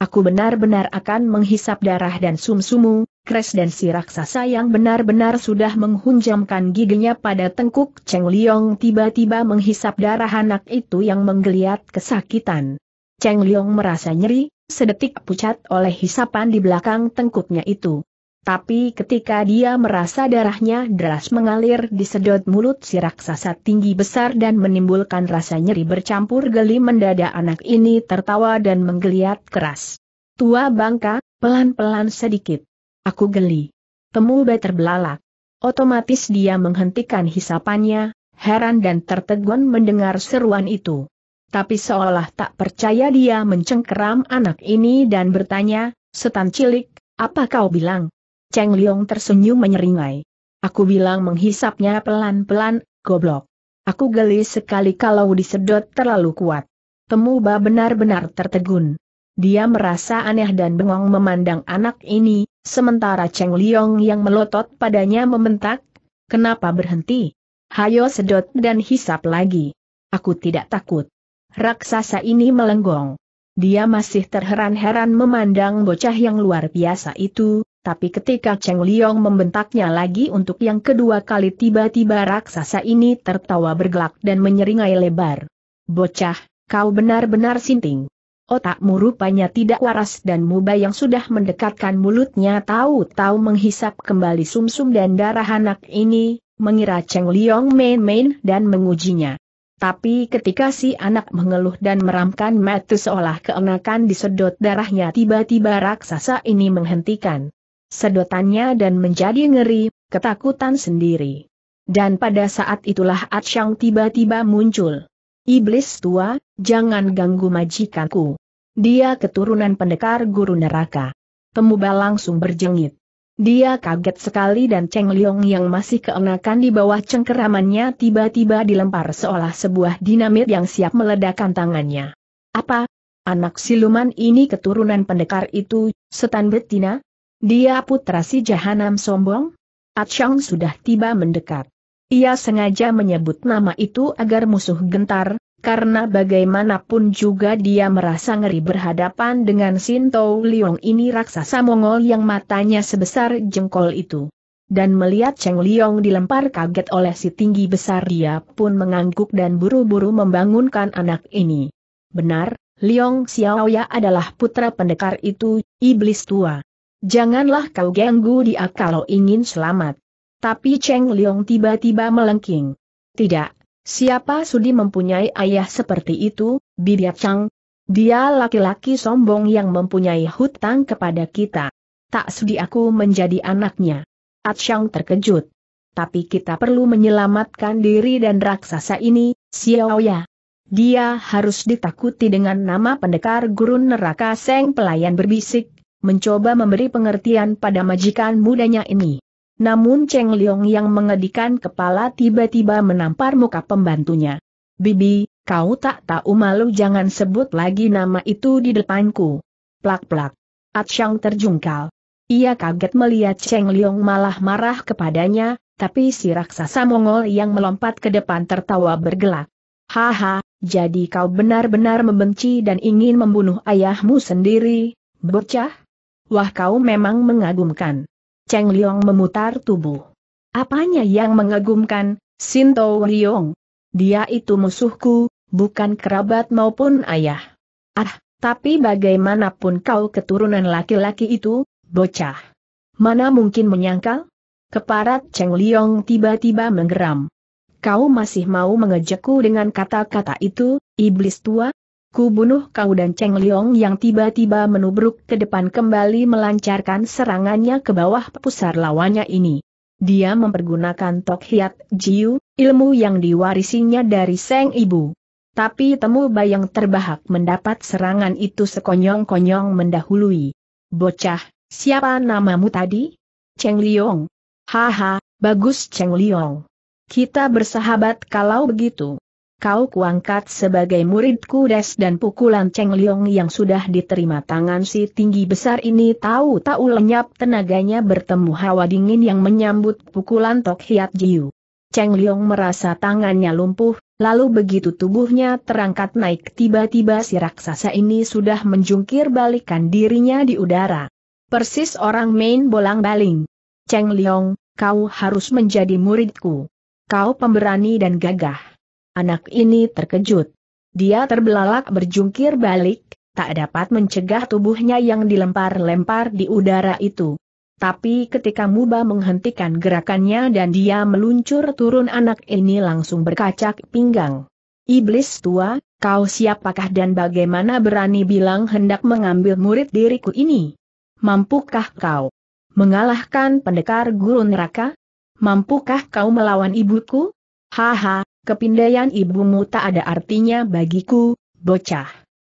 Aku benar-benar akan menghisap darah dan sumsumu, kres dan si raksasa yang benar-benar sudah menghunjamkan giginya pada tengkuk Cheng Liong tiba-tiba menghisap darah anak itu yang menggeliat kesakitan. Cheng Liong merasa nyeri, sedetik pucat oleh hisapan di belakang tengkuknya itu. Tapi ketika dia merasa darahnya deras mengalir di sedot mulut si raksasa tinggi besar dan menimbulkan rasa nyeri bercampur geli mendadak anak ini tertawa dan menggeliat keras. Tua bangka, pelan-pelan sedikit. Aku geli. Temu terbelalak. Otomatis dia menghentikan hisapannya, heran dan tertegun mendengar seruan itu. Tapi seolah tak percaya dia mencengkeram anak ini dan bertanya, setan cilik, apa kau bilang? Cheng Liong tersenyum menyeringai. Aku bilang menghisapnya pelan-pelan, goblok. Aku geli sekali kalau disedot terlalu kuat. ba benar-benar tertegun. Dia merasa aneh dan bengong memandang anak ini, sementara Cheng Liong yang melotot padanya membentak, kenapa berhenti? Hayo sedot dan hisap lagi. Aku tidak takut. Raksasa ini melenggong. Dia masih terheran-heran memandang bocah yang luar biasa itu, tapi ketika Cheng Liong membentaknya lagi untuk yang kedua kali tiba-tiba raksasa ini tertawa bergelak dan menyeringai lebar. Bocah, kau benar-benar sinting. Otakmu rupanya tidak waras dan muba yang sudah mendekatkan mulutnya tahu-tahu menghisap kembali sumsum -sum dan darah anak ini, mengira Cheng Liong main-main dan mengujinya. Tapi ketika si anak mengeluh dan meramkan mata seolah keenakan disedot darahnya tiba-tiba raksasa ini menghentikan sedotannya dan menjadi ngeri, ketakutan sendiri. Dan pada saat itulah Atsyang tiba-tiba muncul. Iblis tua, jangan ganggu majikanku. Dia keturunan pendekar guru neraka. Pemuda langsung berjengit. Dia kaget sekali dan Cheng Liong yang masih keenakan di bawah cengkeramannya tiba-tiba dilempar seolah sebuah dinamit yang siap meledakkan tangannya. Apa? Anak siluman ini keturunan pendekar itu, setan betina? Dia putra si Jahanam Sombong? Atshang sudah tiba mendekat. Ia sengaja menyebut nama itu agar musuh gentar, karena bagaimanapun juga dia merasa ngeri berhadapan dengan Sinto Liong ini raksasa Mongol yang matanya sebesar jengkol itu. Dan melihat Cheng Liong dilempar kaget oleh si tinggi besar dia pun mengangguk dan buru-buru membangunkan anak ini. Benar, Liong Xiaoya adalah putra pendekar itu, iblis tua. Janganlah kau ganggu dia kalau ingin selamat. Tapi Cheng Liong tiba-tiba melengking. Tidak, siapa sudi mempunyai ayah seperti itu, Bibia Chang? Dia laki-laki sombong yang mempunyai hutang kepada kita. Tak sudi aku menjadi anaknya. Chang terkejut. Tapi kita perlu menyelamatkan diri dan raksasa ini, Xiao Ya. Dia harus ditakuti dengan nama pendekar gurun neraka Seng Pelayan berbisik, mencoba memberi pengertian pada majikan mudanya ini. Namun Cheng Liong yang mengedikan kepala tiba-tiba menampar muka pembantunya. Bibi, kau tak tahu malu jangan sebut lagi nama itu di depanku. Plak-plak. Atshang terjungkal. Ia kaget melihat Cheng Liong malah marah kepadanya, tapi si raksasa Mongol yang melompat ke depan tertawa bergelak. Haha, jadi kau benar-benar membenci dan ingin membunuh ayahmu sendiri, bocah? Wah kau memang mengagumkan. Cheng Liong memutar tubuh. Apanya yang mengagumkan, Sinto Liong? Dia itu musuhku, bukan kerabat maupun ayah. Ah, tapi bagaimanapun kau keturunan laki-laki itu, bocah. Mana mungkin menyangkal? Keparat Cheng Liong tiba-tiba menggeram. Kau masih mau mengejekku dengan kata-kata itu, iblis tua? Ku bunuh kau dan Cheng Liong yang tiba-tiba menubruk ke depan kembali melancarkan serangannya ke bawah pusar lawannya ini. Dia mempergunakan Tok Hiat Jiu, ilmu yang diwarisinya dari Seng Ibu. Tapi temu bayang terbahak mendapat serangan itu sekonyong-konyong mendahului. Bocah, siapa namamu tadi? Cheng Liong. Haha, bagus Cheng Liong. Kita bersahabat kalau begitu kau kuangkat sebagai muridku des dan pukulan Cheng Liong yang sudah diterima tangan si tinggi besar ini tahu-tahu lenyap tenaganya bertemu hawa dingin yang menyambut pukulan Tok Hiat Jiu. Cheng Liong merasa tangannya lumpuh, lalu begitu tubuhnya terangkat naik tiba-tiba si raksasa ini sudah menjungkir balikan dirinya di udara. Persis orang main bolang-baling. Cheng Liong, kau harus menjadi muridku. Kau pemberani dan gagah. Anak ini terkejut. Dia terbelalak berjungkir balik, tak dapat mencegah tubuhnya yang dilempar-lempar di udara itu. Tapi ketika Muba menghentikan gerakannya dan dia meluncur turun anak ini langsung berkacak pinggang. Iblis tua, kau siapakah dan bagaimana berani bilang hendak mengambil murid diriku ini? Mampukah kau mengalahkan pendekar gurun neraka? Mampukah kau melawan ibuku? Haha, Kepindaian ibumu tak ada artinya bagiku, bocah.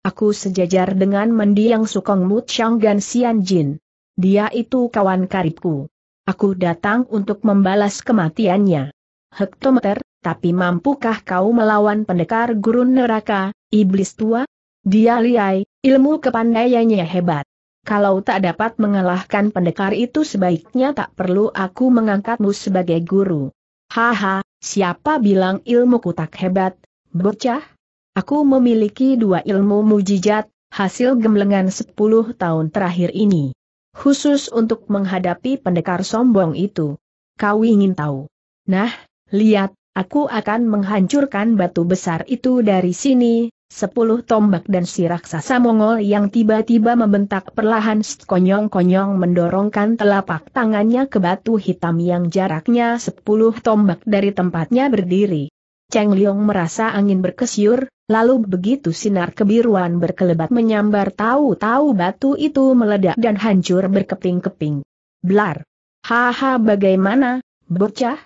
Aku sejajar dengan mendiang Sukong Mut Shanggan Xian Jin. Dia itu kawan karibku. Aku datang untuk membalas kematiannya. Hektometer, tapi mampukah kau melawan pendekar gurun neraka, iblis tua? Dia liai, ilmu kepandaiannya hebat. Kalau tak dapat mengalahkan pendekar itu sebaiknya tak perlu aku mengangkatmu sebagai guru. Haha, siapa bilang ilmuku tak hebat, bocah? Aku memiliki dua ilmu mujizat, hasil gemblengan sepuluh tahun terakhir ini. Khusus untuk menghadapi pendekar sombong itu. Kau ingin tahu? Nah, lihat, aku akan menghancurkan batu besar itu dari sini, Sepuluh tombak dan si raksasa Mongol yang tiba-tiba membentak perlahan konyong-konyong mendorongkan telapak tangannya ke batu hitam yang jaraknya sepuluh tombak dari tempatnya berdiri. Cheng Liong merasa angin berkesyur, lalu begitu sinar kebiruan berkelebat menyambar tahu-tahu batu itu meledak dan hancur berkeping-keping. Blar! Haha bagaimana, bocah?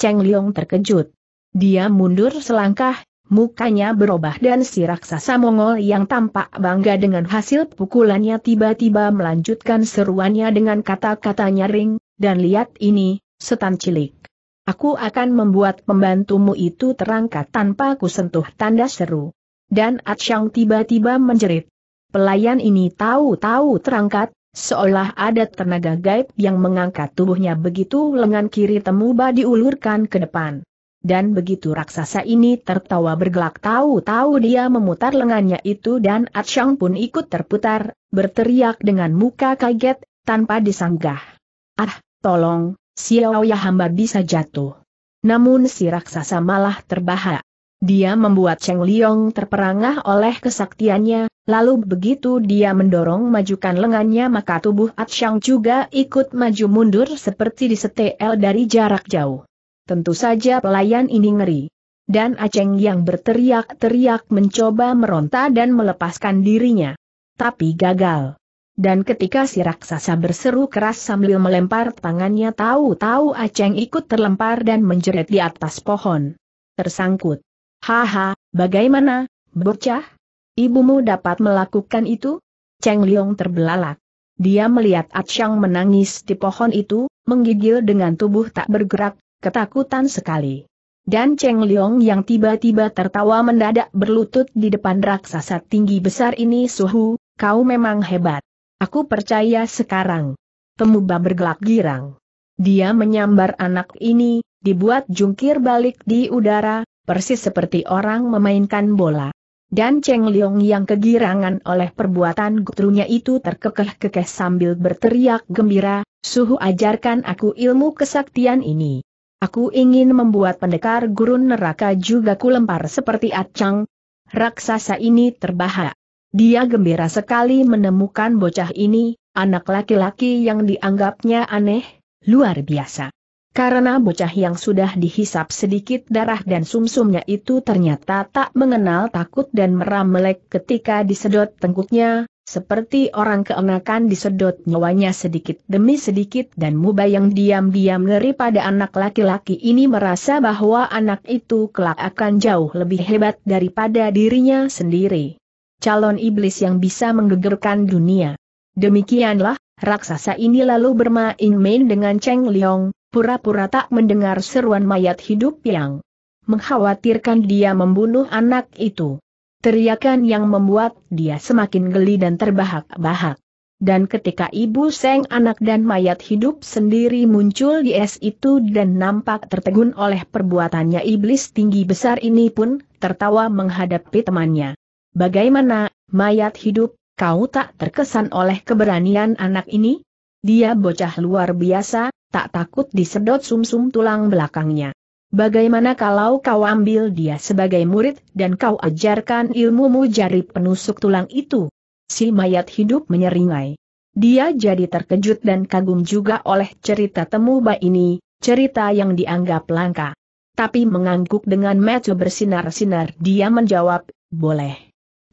Cheng Liong terkejut. Dia mundur selangkah, mukanya berubah dan si raksasa Mongol yang tampak bangga dengan hasil pukulannya tiba-tiba melanjutkan seruannya dengan kata-kata nyaring, dan lihat ini, setan cilik. Aku akan membuat pembantumu itu terangkat tanpa kusentuh tanda seru. Dan Atsyang tiba-tiba menjerit. Pelayan ini tahu-tahu terangkat, seolah ada tenaga gaib yang mengangkat tubuhnya begitu lengan kiri temuba diulurkan ke depan dan begitu raksasa ini tertawa bergelak tahu-tahu dia memutar lengannya itu dan Atshang pun ikut terputar, berteriak dengan muka kaget, tanpa disanggah. Ah, tolong, Xiao si ya hamba bisa jatuh. Namun si raksasa malah terbahak. Dia membuat Cheng Liong terperangah oleh kesaktiannya, lalu begitu dia mendorong majukan lengannya maka tubuh Atshang juga ikut maju mundur seperti disetel dari jarak jauh tentu saja pelayan ini ngeri. Dan Aceng yang berteriak-teriak mencoba meronta dan melepaskan dirinya. Tapi gagal. Dan ketika si raksasa berseru keras sambil melempar tangannya tahu-tahu Aceng ikut terlempar dan menjerit di atas pohon. Tersangkut. Haha, bagaimana, bocah? Ibumu dapat melakukan itu? Cheng Liong terbelalak. Dia melihat Aceng menangis di pohon itu, menggigil dengan tubuh tak bergerak, ketakutan sekali. Dan Cheng Liong yang tiba-tiba tertawa mendadak berlutut di depan raksasa tinggi besar ini suhu, kau memang hebat. Aku percaya sekarang. Pemuba bergelak girang. Dia menyambar anak ini, dibuat jungkir balik di udara, persis seperti orang memainkan bola. Dan Cheng Liong yang kegirangan oleh perbuatan gutrunya itu terkekeh-kekeh sambil berteriak gembira, suhu ajarkan aku ilmu kesaktian ini. Aku ingin membuat pendekar gurun neraka juga kulempar seperti acang. Raksasa ini terbahak. Dia gembira sekali menemukan bocah ini, anak laki-laki yang dianggapnya aneh, luar biasa. Karena bocah yang sudah dihisap sedikit darah dan sumsumnya itu ternyata tak mengenal takut dan meramelek ketika disedot tengkuknya, seperti orang keenakan disedot nyawanya sedikit demi sedikit dan mubayang diam-diam ngeri pada anak laki-laki ini merasa bahwa anak itu kelak akan jauh lebih hebat daripada dirinya sendiri. Calon iblis yang bisa menggegerkan dunia. Demikianlah, raksasa ini lalu bermain-main dengan Cheng Liong, pura-pura tak mendengar seruan mayat hidup yang mengkhawatirkan dia membunuh anak itu. Teriakan yang membuat dia semakin geli dan terbahak-bahak. Dan ketika ibu seng anak dan mayat hidup sendiri muncul di es itu dan nampak tertegun oleh perbuatannya iblis tinggi besar ini pun, tertawa menghadapi temannya. Bagaimana, mayat hidup, kau tak terkesan oleh keberanian anak ini? Dia bocah luar biasa, tak takut disedot sumsum -sum tulang belakangnya. Bagaimana kalau kau ambil dia sebagai murid dan kau ajarkan ilmumu jari penusuk tulang itu? Si mayat hidup menyeringai. Dia jadi terkejut dan kagum juga oleh cerita temuba ini, cerita yang dianggap langka. Tapi mengangguk dengan mata bersinar-sinar dia menjawab, boleh.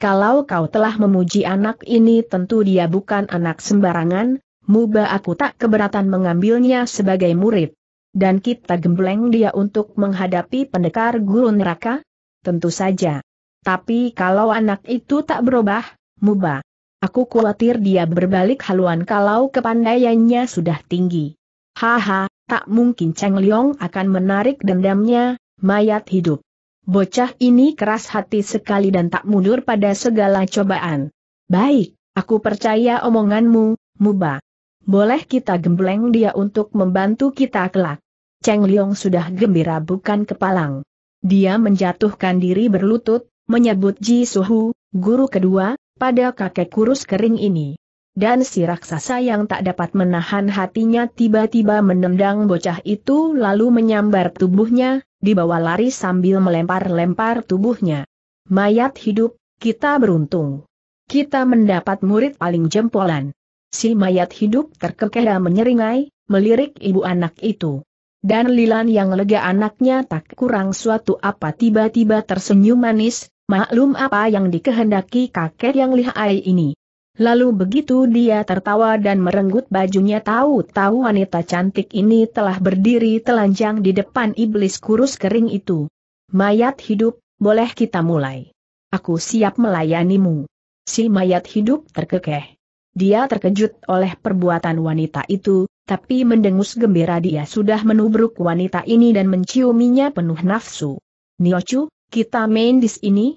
Kalau kau telah memuji anak ini tentu dia bukan anak sembarangan, muba aku tak keberatan mengambilnya sebagai murid dan kita gembleng dia untuk menghadapi pendekar guru neraka? Tentu saja. Tapi kalau anak itu tak berubah, muba. Aku khawatir dia berbalik haluan kalau kepandaiannya sudah tinggi. Haha, tak mungkin Cheng Liong akan menarik dendamnya, mayat hidup. Bocah ini keras hati sekali dan tak mundur pada segala cobaan. Baik, aku percaya omonganmu, Muba boleh kita gembleng dia untuk membantu kita kelak. Cheng Liong sudah gembira bukan kepalang. Dia menjatuhkan diri berlutut, menyebut Ji Suhu, guru kedua, pada kakek kurus kering ini. Dan si raksasa yang tak dapat menahan hatinya tiba-tiba menendang bocah itu lalu menyambar tubuhnya, dibawa lari sambil melempar-lempar tubuhnya. Mayat hidup, kita beruntung. Kita mendapat murid paling jempolan. Si mayat hidup terkekeh dan menyeringai, melirik ibu anak itu. Dan Lilan yang lega anaknya tak kurang suatu apa tiba-tiba tersenyum manis, maklum apa yang dikehendaki kakek yang lihai ini. Lalu begitu dia tertawa dan merenggut bajunya tahu-tahu wanita cantik ini telah berdiri telanjang di depan iblis kurus kering itu. Mayat hidup, boleh kita mulai. Aku siap melayanimu. Si mayat hidup terkekeh. Dia terkejut oleh perbuatan wanita itu, tapi mendengus gembira dia sudah menubruk wanita ini dan menciuminya penuh nafsu. Niochu, kita main di sini?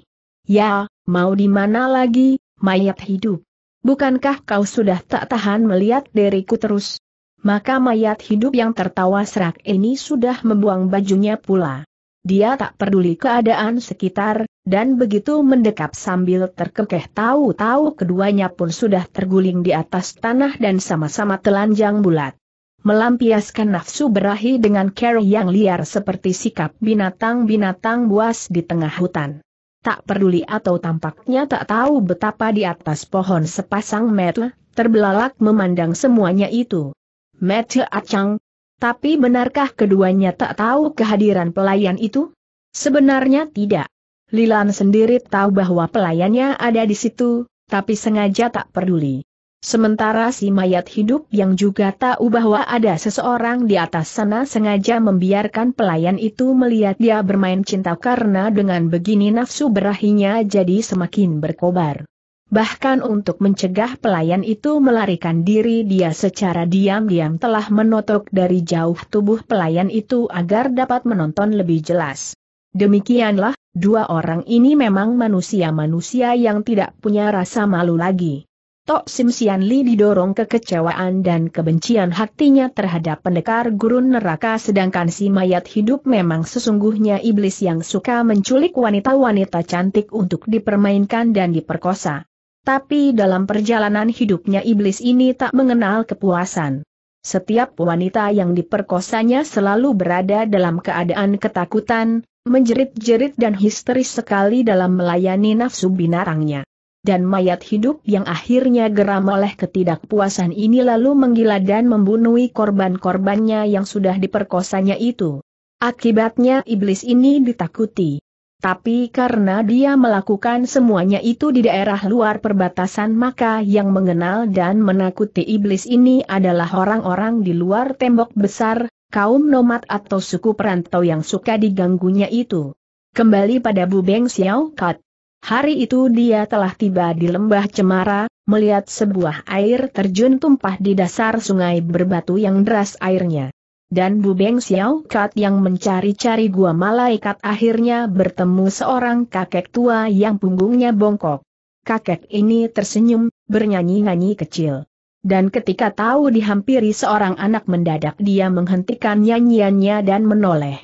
Ya, mau di mana lagi, mayat hidup? Bukankah kau sudah tak tahan melihat diriku terus? Maka mayat hidup yang tertawa serak ini sudah membuang bajunya pula. Dia tak peduli keadaan sekitar, dan begitu mendekap sambil terkekeh tahu-tahu keduanya pun sudah terguling di atas tanah dan sama-sama telanjang bulat. Melampiaskan nafsu berahi dengan cara yang liar seperti sikap binatang-binatang buas di tengah hutan. Tak peduli atau tampaknya tak tahu betapa di atas pohon sepasang mata, terbelalak memandang semuanya itu. Mata acang. Tapi benarkah keduanya tak tahu kehadiran pelayan itu? Sebenarnya tidak. Lilan sendiri tahu bahwa pelayannya ada di situ, tapi sengaja tak peduli. Sementara si mayat hidup yang juga tahu bahwa ada seseorang di atas sana sengaja membiarkan pelayan itu melihat dia bermain cinta karena dengan begini nafsu berahinya jadi semakin berkobar. Bahkan untuk mencegah pelayan itu melarikan diri dia secara diam-diam telah menotok dari jauh tubuh pelayan itu agar dapat menonton lebih jelas. Demikianlah, Dua orang ini memang manusia-manusia yang tidak punya rasa malu lagi. Tok Sim Sian Li didorong kekecewaan dan kebencian hatinya terhadap pendekar gurun neraka sedangkan si mayat hidup memang sesungguhnya iblis yang suka menculik wanita-wanita cantik untuk dipermainkan dan diperkosa. Tapi dalam perjalanan hidupnya iblis ini tak mengenal kepuasan. Setiap wanita yang diperkosanya selalu berada dalam keadaan ketakutan, menjerit-jerit dan histeris sekali dalam melayani nafsu binarangnya. Dan mayat hidup yang akhirnya geram oleh ketidakpuasan ini lalu menggila dan membunuhi korban-korbannya yang sudah diperkosanya itu. Akibatnya iblis ini ditakuti. Tapi karena dia melakukan semuanya itu di daerah luar perbatasan maka yang mengenal dan menakuti iblis ini adalah orang-orang di luar tembok besar, kaum nomad atau suku perantau yang suka diganggunya itu. Kembali pada Bu Beng Xiao Kat. Hari itu dia telah tiba di lembah Cemara, melihat sebuah air terjun tumpah di dasar sungai berbatu yang deras airnya. Dan Bu Beng Xiao Kat yang mencari-cari gua malaikat akhirnya bertemu seorang kakek tua yang punggungnya bongkok. Kakek ini tersenyum, bernyanyi-nyanyi kecil. Dan ketika tahu dihampiri seorang anak mendadak dia menghentikan nyanyiannya dan menoleh.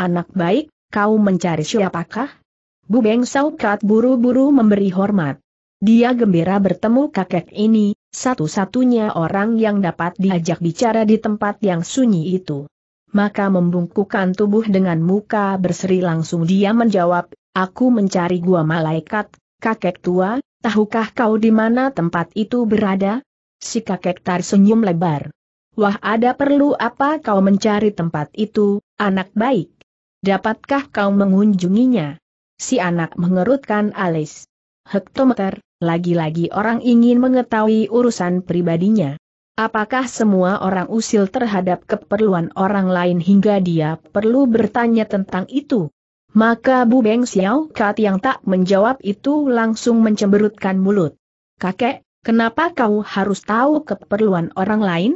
Anak baik, kau mencari siapakah? Bu Beng Saukat buru-buru memberi hormat. Dia gembira bertemu kakek ini, satu-satunya orang yang dapat diajak bicara di tempat yang sunyi itu. Maka membungkukan tubuh dengan muka berseri langsung dia menjawab, aku mencari gua malaikat, kakek tua, tahukah kau di mana tempat itu berada? Si kakek tersenyum lebar. Wah ada perlu apa kau mencari tempat itu, anak baik? Dapatkah kau mengunjunginya? Si anak mengerutkan alis. Hektometer, lagi-lagi orang ingin mengetahui urusan pribadinya. Apakah semua orang usil terhadap keperluan orang lain hingga dia perlu bertanya tentang itu? Maka Bu Beng Xiao Kat yang tak menjawab itu langsung mencemberutkan mulut. Kakek, Kenapa kau harus tahu keperluan orang lain?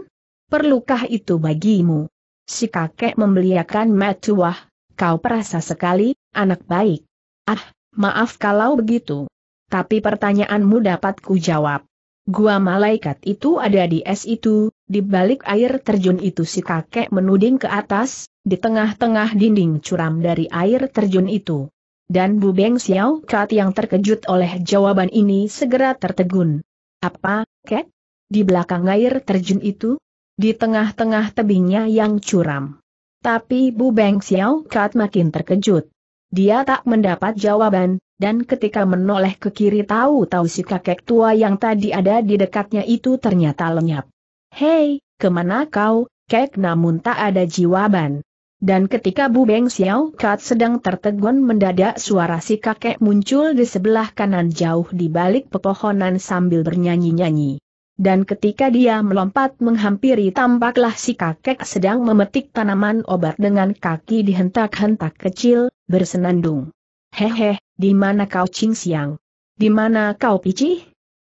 Perlukah itu bagimu? Si kakek membeliakan Matuah, kau perasa sekali, anak baik. Ah, maaf kalau begitu. Tapi pertanyaanmu dapat ku jawab. Gua malaikat itu ada di es itu, di balik air terjun itu si kakek menuding ke atas, di tengah-tengah dinding curam dari air terjun itu. Dan Bu Beng Xiao Kat yang terkejut oleh jawaban ini segera tertegun. Apa, Kek? Di belakang air terjun itu? Di tengah-tengah tebingnya yang curam. Tapi Bu Beng Xiao Kat makin terkejut. Dia tak mendapat jawaban, dan ketika menoleh ke kiri tahu-tahu si kakek tua yang tadi ada di dekatnya itu ternyata lenyap. Hei, kemana kau, Kek namun tak ada jawaban. Dan ketika Bu Beng Xiao Kat sedang tertegun mendadak suara si kakek muncul di sebelah kanan jauh di balik pepohonan sambil bernyanyi-nyanyi. Dan ketika dia melompat menghampiri tampaklah si kakek sedang memetik tanaman obat dengan kaki dihentak-hentak kecil, bersenandung. Hehe, di mana kau Ching Siang? Di mana kau Pici?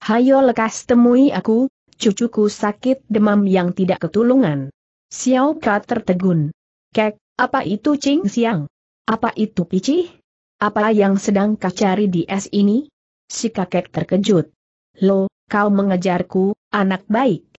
Hayo lekas temui aku, cucuku sakit demam yang tidak ketulungan. Xiao Kat tertegun Kek, apa itu Ching Siang? Apa itu Pici? Apa yang sedang kau cari di es ini? Si kakek terkejut. Lo, kau mengejarku, anak baik.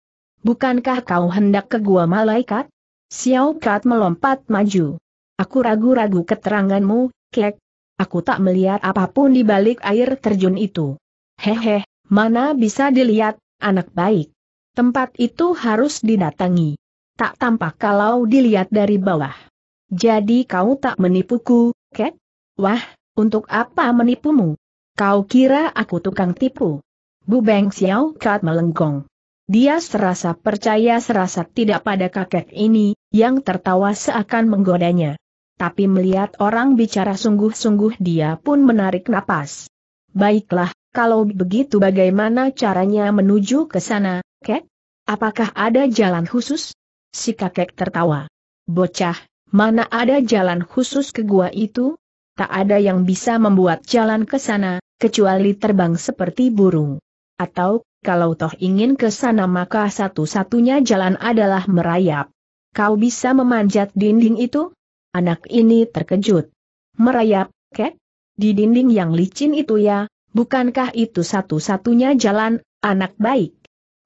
Bukankah kau hendak ke gua malaikat? Xiao Kat melompat maju. Aku ragu-ragu keteranganmu, kek. Aku tak melihat apapun di balik air terjun itu. Hehe, mana bisa dilihat, anak baik. Tempat itu harus didatangi tak tampak kalau dilihat dari bawah. Jadi kau tak menipuku, Ket? Wah, untuk apa menipumu? Kau kira aku tukang tipu? Bu Beng Xiao Kat melenggong. Dia serasa percaya serasa tidak pada kakek ini, yang tertawa seakan menggodanya. Tapi melihat orang bicara sungguh-sungguh dia pun menarik napas. Baiklah, kalau begitu bagaimana caranya menuju ke sana, Kek? Apakah ada jalan khusus? Si kakek tertawa. Bocah, mana ada jalan khusus ke gua itu? Tak ada yang bisa membuat jalan ke sana, kecuali terbang seperti burung. Atau, kalau toh ingin ke sana maka satu-satunya jalan adalah merayap. Kau bisa memanjat dinding itu? Anak ini terkejut. Merayap, kek? Di dinding yang licin itu ya, bukankah itu satu-satunya jalan, anak baik?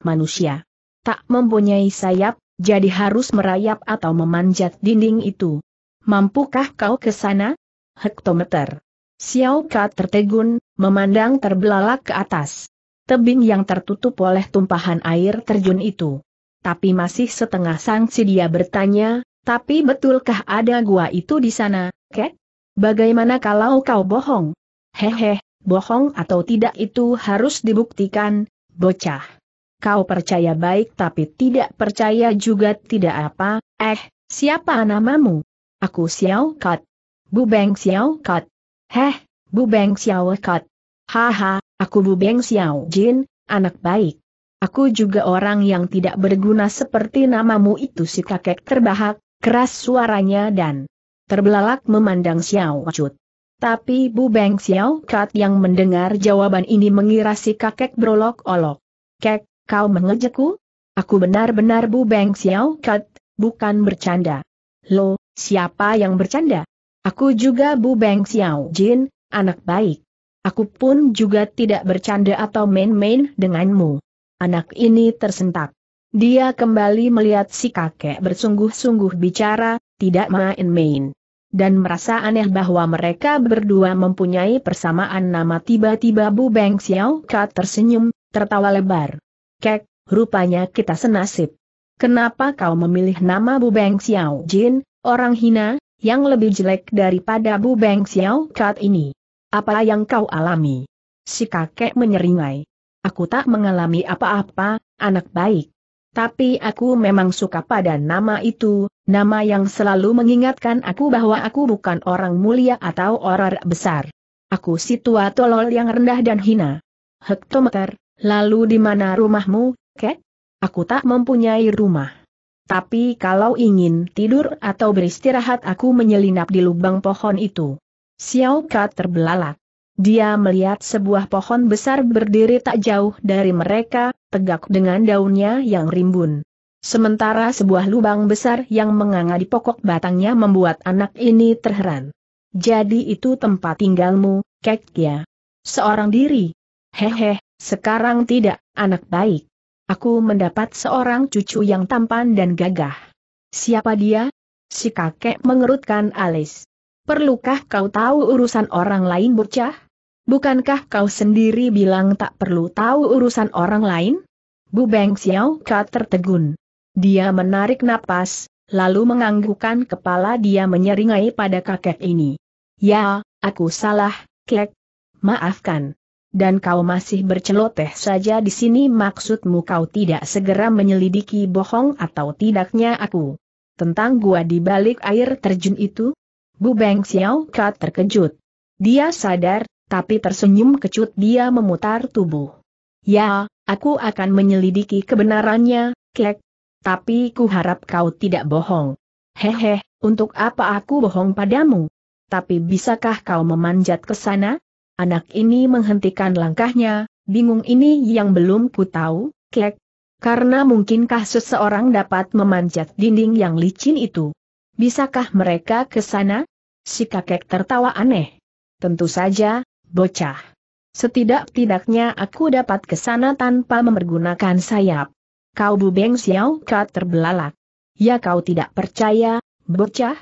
Manusia. Tak mempunyai sayap, jadi harus merayap atau memanjat dinding itu. Mampukah kau ke sana? Hektometer. Xiao Ka tertegun, memandang terbelalak ke atas. Tebing yang tertutup oleh tumpahan air terjun itu. Tapi masih setengah sangsi dia bertanya, tapi betulkah ada gua itu di sana, kek? Bagaimana kalau kau bohong? Hehe, bohong atau tidak itu harus dibuktikan, bocah kau percaya baik tapi tidak percaya juga tidak apa, eh, siapa namamu? Aku Xiao Kat. Bu Beng Xiao Kat. Heh, Bu Beng Xiao Kat. Haha, aku Bu Beng Xiao Jin, anak baik. Aku juga orang yang tidak berguna seperti namamu itu si kakek terbahak, keras suaranya dan terbelalak memandang Xiao Cat. Tapi Bu Beng Xiao Kat yang mendengar jawaban ini mengira si kakek berolok-olok. Kek, Kau mengejekku? Aku benar-benar Bu Beng Xiao Kat, bukan bercanda. Lo, siapa yang bercanda? Aku juga Bu Beng Xiao Jin, anak baik. Aku pun juga tidak bercanda atau main-main denganmu. Anak ini tersentak. Dia kembali melihat si kakek bersungguh-sungguh bicara, tidak main-main dan merasa aneh bahwa mereka berdua mempunyai persamaan nama tiba-tiba Bu Beng Xiao Kat tersenyum, tertawa lebar. Kek, rupanya kita senasib. Kenapa kau memilih nama Bu Beng Xiao Jin, orang hina, yang lebih jelek daripada Bu Beng Xiao Kat ini? Apa yang kau alami? Si kakek menyeringai. Aku tak mengalami apa-apa, anak baik. Tapi aku memang suka pada nama itu, nama yang selalu mengingatkan aku bahwa aku bukan orang mulia atau orang besar. Aku si tua tolol yang rendah dan hina. Hektometer, Lalu di mana rumahmu, Kek? Aku tak mempunyai rumah. Tapi kalau ingin tidur atau beristirahat aku menyelinap di lubang pohon itu. Xiao Ka terbelalak. Dia melihat sebuah pohon besar berdiri tak jauh dari mereka, tegak dengan daunnya yang rimbun. Sementara sebuah lubang besar yang menganga di pokok batangnya membuat anak ini terheran. Jadi itu tempat tinggalmu, Kek ya. Seorang diri. Hehe, sekarang tidak, anak baik. Aku mendapat seorang cucu yang tampan dan gagah. Siapa dia? Si kakek mengerutkan alis. Perlukah kau tahu urusan orang lain bocah? Bukankah kau sendiri bilang tak perlu tahu urusan orang lain? Bu Beng Xiao Ka tertegun. Dia menarik napas, lalu menganggukkan kepala dia menyeringai pada kakek ini. Ya, aku salah, kek. Maafkan dan kau masih berceloteh saja di sini maksudmu kau tidak segera menyelidiki bohong atau tidaknya aku. Tentang gua di balik air terjun itu? Bu Beng Xiao Kat terkejut. Dia sadar, tapi tersenyum kecut dia memutar tubuh. Ya, aku akan menyelidiki kebenarannya, klek. Tapi ku harap kau tidak bohong. Hehe, untuk apa aku bohong padamu? Tapi bisakah kau memanjat ke sana? Anak ini menghentikan langkahnya, bingung ini yang belum ku tahu, klek. Karena mungkinkah seseorang dapat memanjat dinding yang licin itu? Bisakah mereka ke sana? Si kakek tertawa aneh. Tentu saja, bocah. Setidak-tidaknya aku dapat ke sana tanpa mempergunakan sayap. Kau bubeng Xiao Ka terbelalak. Ya kau tidak percaya, bocah?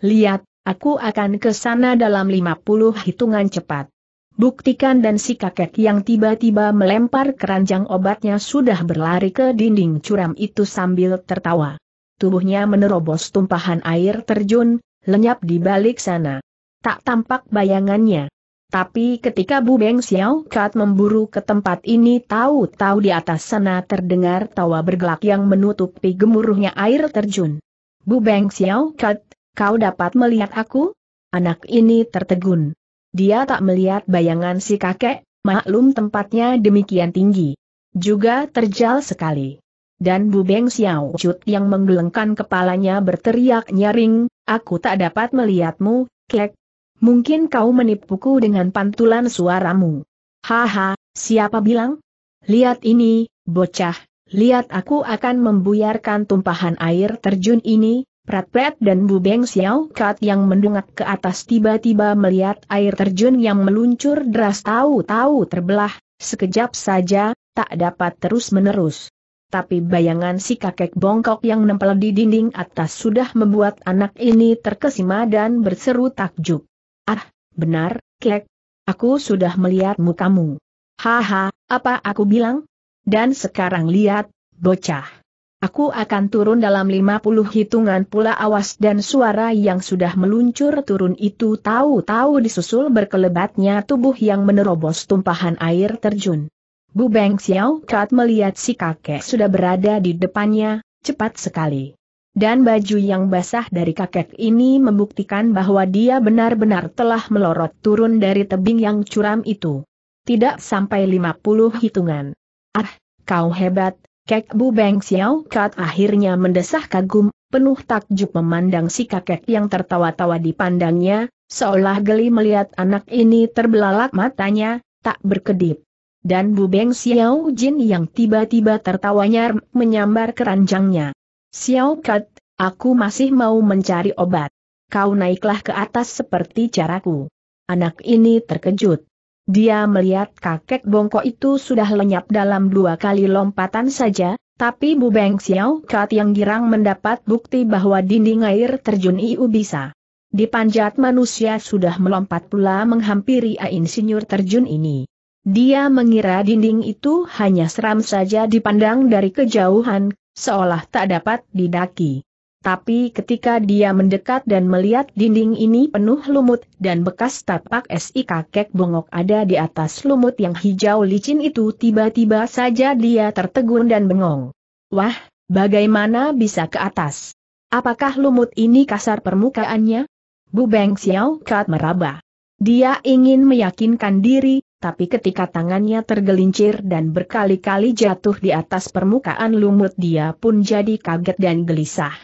Lihat, aku akan ke sana dalam 50 hitungan cepat. Buktikan dan si kakek yang tiba-tiba melempar keranjang obatnya sudah berlari ke dinding curam itu sambil tertawa. Tubuhnya menerobos tumpahan air terjun, lenyap di balik sana. Tak tampak bayangannya. Tapi ketika Bu Beng Xiao Kat memburu ke tempat ini tahu-tahu di atas sana terdengar tawa bergelak yang menutupi gemuruhnya air terjun. Bu Beng Xiao Kat, kau dapat melihat aku? Anak ini tertegun. Dia tak melihat bayangan si kakek, maklum tempatnya demikian tinggi. Juga terjal sekali. Dan Bu Beng Xiao Cut yang menggelengkan kepalanya berteriak nyaring, aku tak dapat melihatmu, klek. Mungkin kau menipuku dengan pantulan suaramu. Haha, siapa bilang? Lihat ini, bocah, lihat aku akan membuyarkan tumpahan air terjun ini, Prat-prat dan Beng Xiao Kat yang mendungak ke atas tiba-tiba melihat air terjun yang meluncur deras tahu-tahu terbelah, sekejap saja, tak dapat terus-menerus. Tapi bayangan si kakek bongkok yang nempel di dinding atas sudah membuat anak ini terkesima dan berseru takjub. Ah, benar, kek. Aku sudah melihatmu kamu. Haha, apa aku bilang? Dan sekarang lihat, bocah. Aku akan turun dalam 50 hitungan pula awas dan suara yang sudah meluncur turun itu tahu-tahu disusul berkelebatnya tubuh yang menerobos tumpahan air terjun. Bu Beng Xiao Kat melihat si kakek sudah berada di depannya, cepat sekali. Dan baju yang basah dari kakek ini membuktikan bahwa dia benar-benar telah melorot turun dari tebing yang curam itu. Tidak sampai 50 hitungan. Ah, kau hebat, Kek Bu Beng Xiao Kat akhirnya mendesah kagum, penuh takjub memandang si kakek yang tertawa-tawa dipandangnya, seolah geli melihat anak ini terbelalak matanya, tak berkedip. Dan Bu Beng Xiao Jin yang tiba-tiba tertawanya menyambar keranjangnya. Xiao Kat, aku masih mau mencari obat. Kau naiklah ke atas seperti caraku. Anak ini terkejut. Dia melihat kakek bongkok itu sudah lenyap dalam dua kali lompatan saja, tapi Bu Beng Xiao Kat yang girang mendapat bukti bahwa dinding air terjun Iu bisa. Dipanjat manusia sudah melompat pula menghampiri Ain insinyur terjun ini. Dia mengira dinding itu hanya seram saja dipandang dari kejauhan, seolah tak dapat didaki. Tapi ketika dia mendekat dan melihat dinding ini penuh lumut dan bekas tapak SI kakek bongok ada di atas lumut yang hijau licin itu tiba-tiba saja dia tertegun dan bengong. Wah, bagaimana bisa ke atas? Apakah lumut ini kasar permukaannya? Bu Beng Xiao Kat meraba. Dia ingin meyakinkan diri, tapi ketika tangannya tergelincir dan berkali-kali jatuh di atas permukaan lumut dia pun jadi kaget dan gelisah.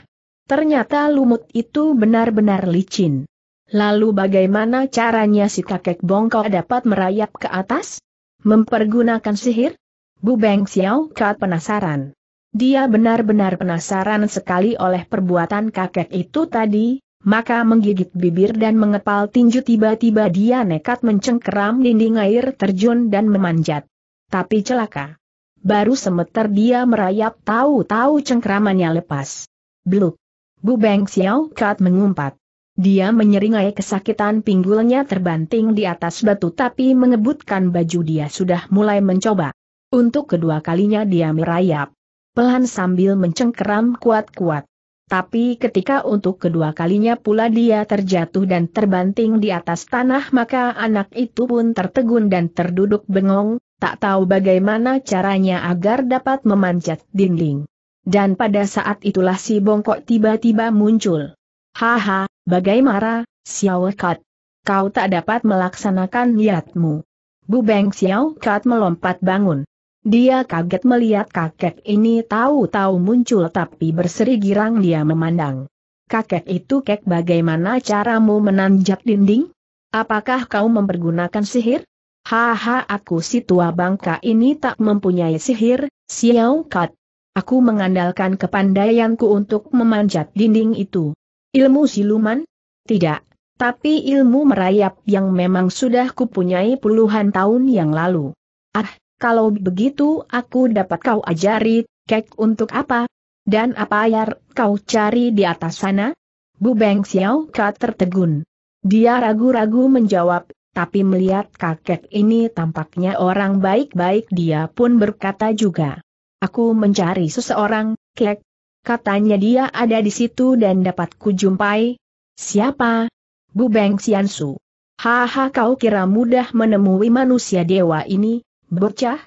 Ternyata lumut itu benar-benar licin. Lalu bagaimana caranya si kakek bongkok dapat merayap ke atas? Mempergunakan sihir? Bu Beng Xiao Kat penasaran. Dia benar-benar penasaran sekali oleh perbuatan kakek itu tadi, maka menggigit bibir dan mengepal tinju tiba-tiba dia nekat mencengkeram dinding air terjun dan memanjat. Tapi celaka. Baru semeter dia merayap tahu-tahu cengkeramannya lepas. Bluk. Bu Beng Xiao Kat mengumpat. Dia menyeringai kesakitan pinggulnya terbanting di atas batu tapi mengebutkan baju dia sudah mulai mencoba. Untuk kedua kalinya dia merayap. Pelan sambil mencengkeram kuat-kuat. Tapi ketika untuk kedua kalinya pula dia terjatuh dan terbanting di atas tanah maka anak itu pun tertegun dan terduduk bengong, tak tahu bagaimana caranya agar dapat memanjat dinding. Dan pada saat itulah si bongkok tiba-tiba muncul. Haha, bagaimana, Xiao Kat. Kau tak dapat melaksanakan niatmu. Bu Beng Xiao Kat melompat bangun. Dia kaget melihat kakek ini tahu-tahu muncul tapi berseri girang dia memandang. Kakek itu kek bagaimana caramu menanjak dinding? Apakah kau mempergunakan sihir? Haha aku si tua bangka ini tak mempunyai sihir, Xiao Kat. Aku mengandalkan kepandaianku untuk memanjat dinding itu. Ilmu siluman? Tidak, tapi ilmu merayap yang memang sudah kupunyai puluhan tahun yang lalu. Ah, kalau begitu aku dapat kau ajari, kek untuk apa? Dan apa yang kau cari di atas sana? Bu Beng Xiao Ka tertegun. Dia ragu-ragu menjawab, tapi melihat kakek ini tampaknya orang baik-baik dia pun berkata juga. Aku mencari seseorang, Kek. Katanya dia ada di situ dan dapat kujumpai. Siapa? Bu Beng Xiansu. Haha kau kira mudah menemui manusia dewa ini, bocah?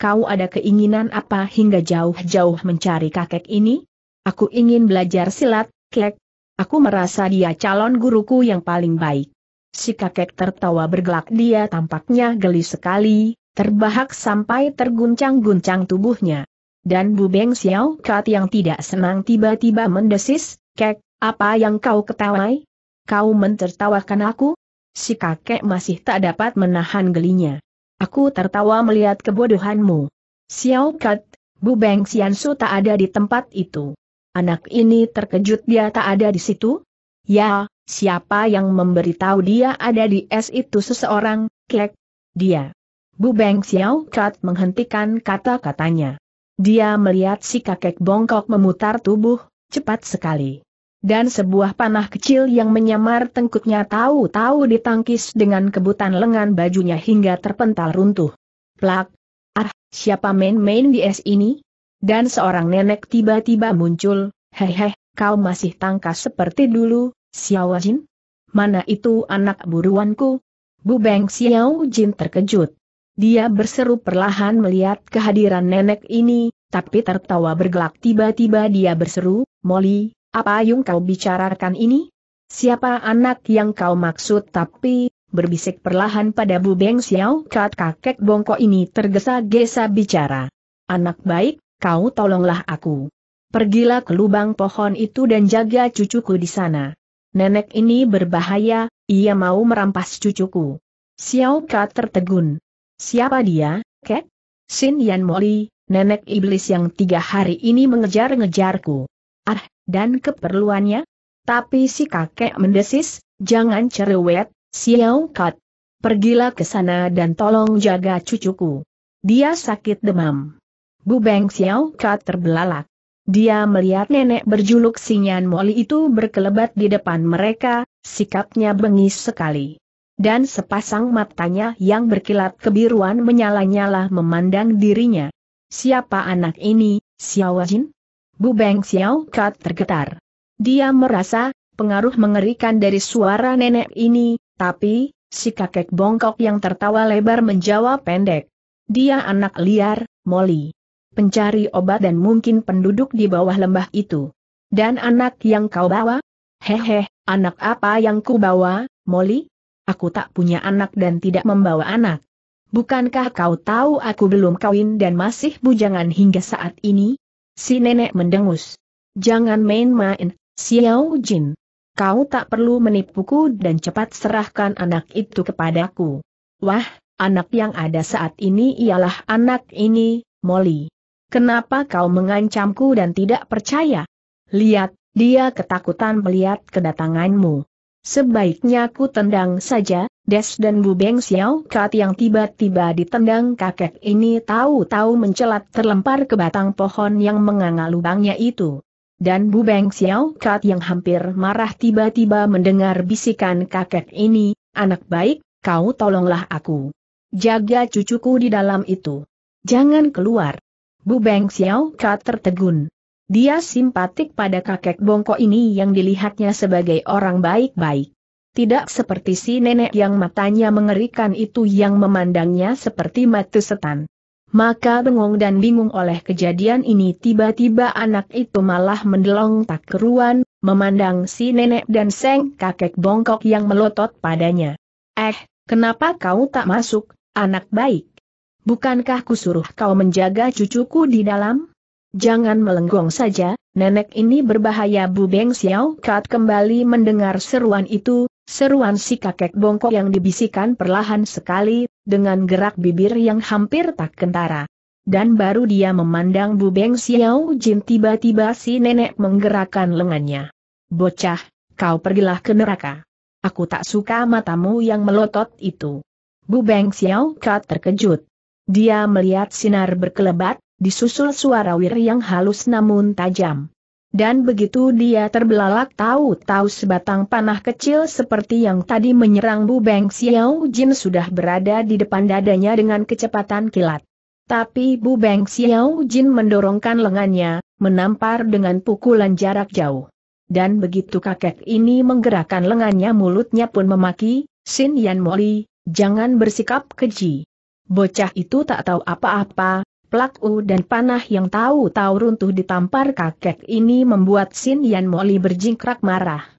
Kau ada keinginan apa hingga jauh-jauh mencari kakek ini? Aku ingin belajar silat, Kek. Aku merasa dia calon guruku yang paling baik. Si kakek tertawa bergelak dia tampaknya geli sekali, terbahak sampai terguncang-guncang tubuhnya. Dan Bu Beng Xiao Kat yang tidak senang tiba-tiba mendesis, Kek, apa yang kau ketawai? Kau mentertawakan aku? Si kakek masih tak dapat menahan gelinya. Aku tertawa melihat kebodohanmu. Xiao Kat, Bu Beng Xiansu tak ada di tempat itu. Anak ini terkejut dia tak ada di situ? Ya, siapa yang memberitahu dia ada di es itu seseorang, Kek? Dia. Bu Beng Xiao Kat menghentikan kata-katanya. Dia melihat si kakek bongkok memutar tubuh, cepat sekali. Dan sebuah panah kecil yang menyamar tengkutnya tahu-tahu ditangkis dengan kebutan lengan bajunya hingga terpental runtuh. Plak! Ah, siapa main-main di es ini? Dan seorang nenek tiba-tiba muncul, hehe, kau masih tangkas seperti dulu, Xiao Jin? Mana itu anak buruanku? Bu Beng Xiao Jin terkejut. Dia berseru perlahan melihat kehadiran nenek ini, tapi tertawa bergelak tiba-tiba dia berseru, Molly, apa yang kau bicarakan ini? Siapa anak yang kau maksud tapi, berbisik perlahan pada Bu Beng Xiao Kat kakek bongkok ini tergesa-gesa bicara. Anak baik, kau tolonglah aku. Pergilah ke lubang pohon itu dan jaga cucuku di sana. Nenek ini berbahaya, ia mau merampas cucuku. Xiao Kat tertegun. Siapa dia, Kek? Sin Yan Moli, nenek iblis yang tiga hari ini mengejar-ngejarku. Ah, dan keperluannya? Tapi si kakek mendesis, jangan cerewet, Xiao Kat. Pergilah ke sana dan tolong jaga cucuku. Dia sakit demam. Bu Beng Xiao Kat terbelalak. Dia melihat nenek berjuluk Sinyan Moli itu berkelebat di depan mereka, sikapnya bengis sekali dan sepasang matanya yang berkilat kebiruan menyala-nyala memandang dirinya. Siapa anak ini, Xiao Jin? Bu Beng Xiao Kat tergetar. Dia merasa, pengaruh mengerikan dari suara nenek ini, tapi, si kakek bongkok yang tertawa lebar menjawab pendek. Dia anak liar, Molly. Pencari obat dan mungkin penduduk di bawah lembah itu. Dan anak yang kau bawa? Hehe, anak apa yang ku bawa, Molly? aku tak punya anak dan tidak membawa anak. Bukankah kau tahu aku belum kawin dan masih bujangan hingga saat ini? Si nenek mendengus. Jangan main-main, Xiao Jin. Kau tak perlu menipuku dan cepat serahkan anak itu kepadaku. Wah, anak yang ada saat ini ialah anak ini, Molly. Kenapa kau mengancamku dan tidak percaya? Lihat, dia ketakutan melihat kedatanganmu. Sebaiknya ku tendang saja, Des dan Bu Beng Xiao Kat yang tiba-tiba ditendang kakek ini tahu-tahu mencelat terlempar ke batang pohon yang menganga lubangnya itu. Dan Bu Beng Xiao Kat yang hampir marah tiba-tiba mendengar bisikan kakek ini, anak baik, kau tolonglah aku. Jaga cucuku di dalam itu. Jangan keluar. Bu Beng Xiao Kat tertegun. Dia simpatik pada kakek bongkok ini yang dilihatnya sebagai orang baik-baik. Tidak seperti si nenek yang matanya mengerikan itu yang memandangnya seperti mati setan. Maka bengong dan bingung oleh kejadian ini tiba-tiba anak itu malah mendelong tak keruan, memandang si nenek dan seng kakek bongkok yang melotot padanya. Eh, kenapa kau tak masuk, anak baik? Bukankah kusuruh kau menjaga cucuku di dalam? Jangan melenggong saja, nenek ini berbahaya Bu Beng Xiao Kat kembali mendengar seruan itu, seruan si kakek bongkok yang dibisikan perlahan sekali, dengan gerak bibir yang hampir tak kentara. Dan baru dia memandang Bu Beng Xiao Jin tiba-tiba si nenek menggerakkan lengannya. Bocah, kau pergilah ke neraka. Aku tak suka matamu yang melotot itu. Bu Beng Xiao Kat terkejut. Dia melihat sinar berkelebat, disusul suara wir yang halus namun tajam. Dan begitu dia terbelalak tahu-tahu sebatang panah kecil seperti yang tadi menyerang Bu Beng Xiao Jin sudah berada di depan dadanya dengan kecepatan kilat. Tapi Bu Beng Xiao Jin mendorongkan lengannya, menampar dengan pukulan jarak jauh. Dan begitu kakek ini menggerakkan lengannya mulutnya pun memaki, Sin Yan Moli, jangan bersikap keji. Bocah itu tak tahu apa-apa, Plak u dan panah yang tahu-tahu runtuh ditampar kakek ini membuat Sin Yan Moli berjingkrak marah.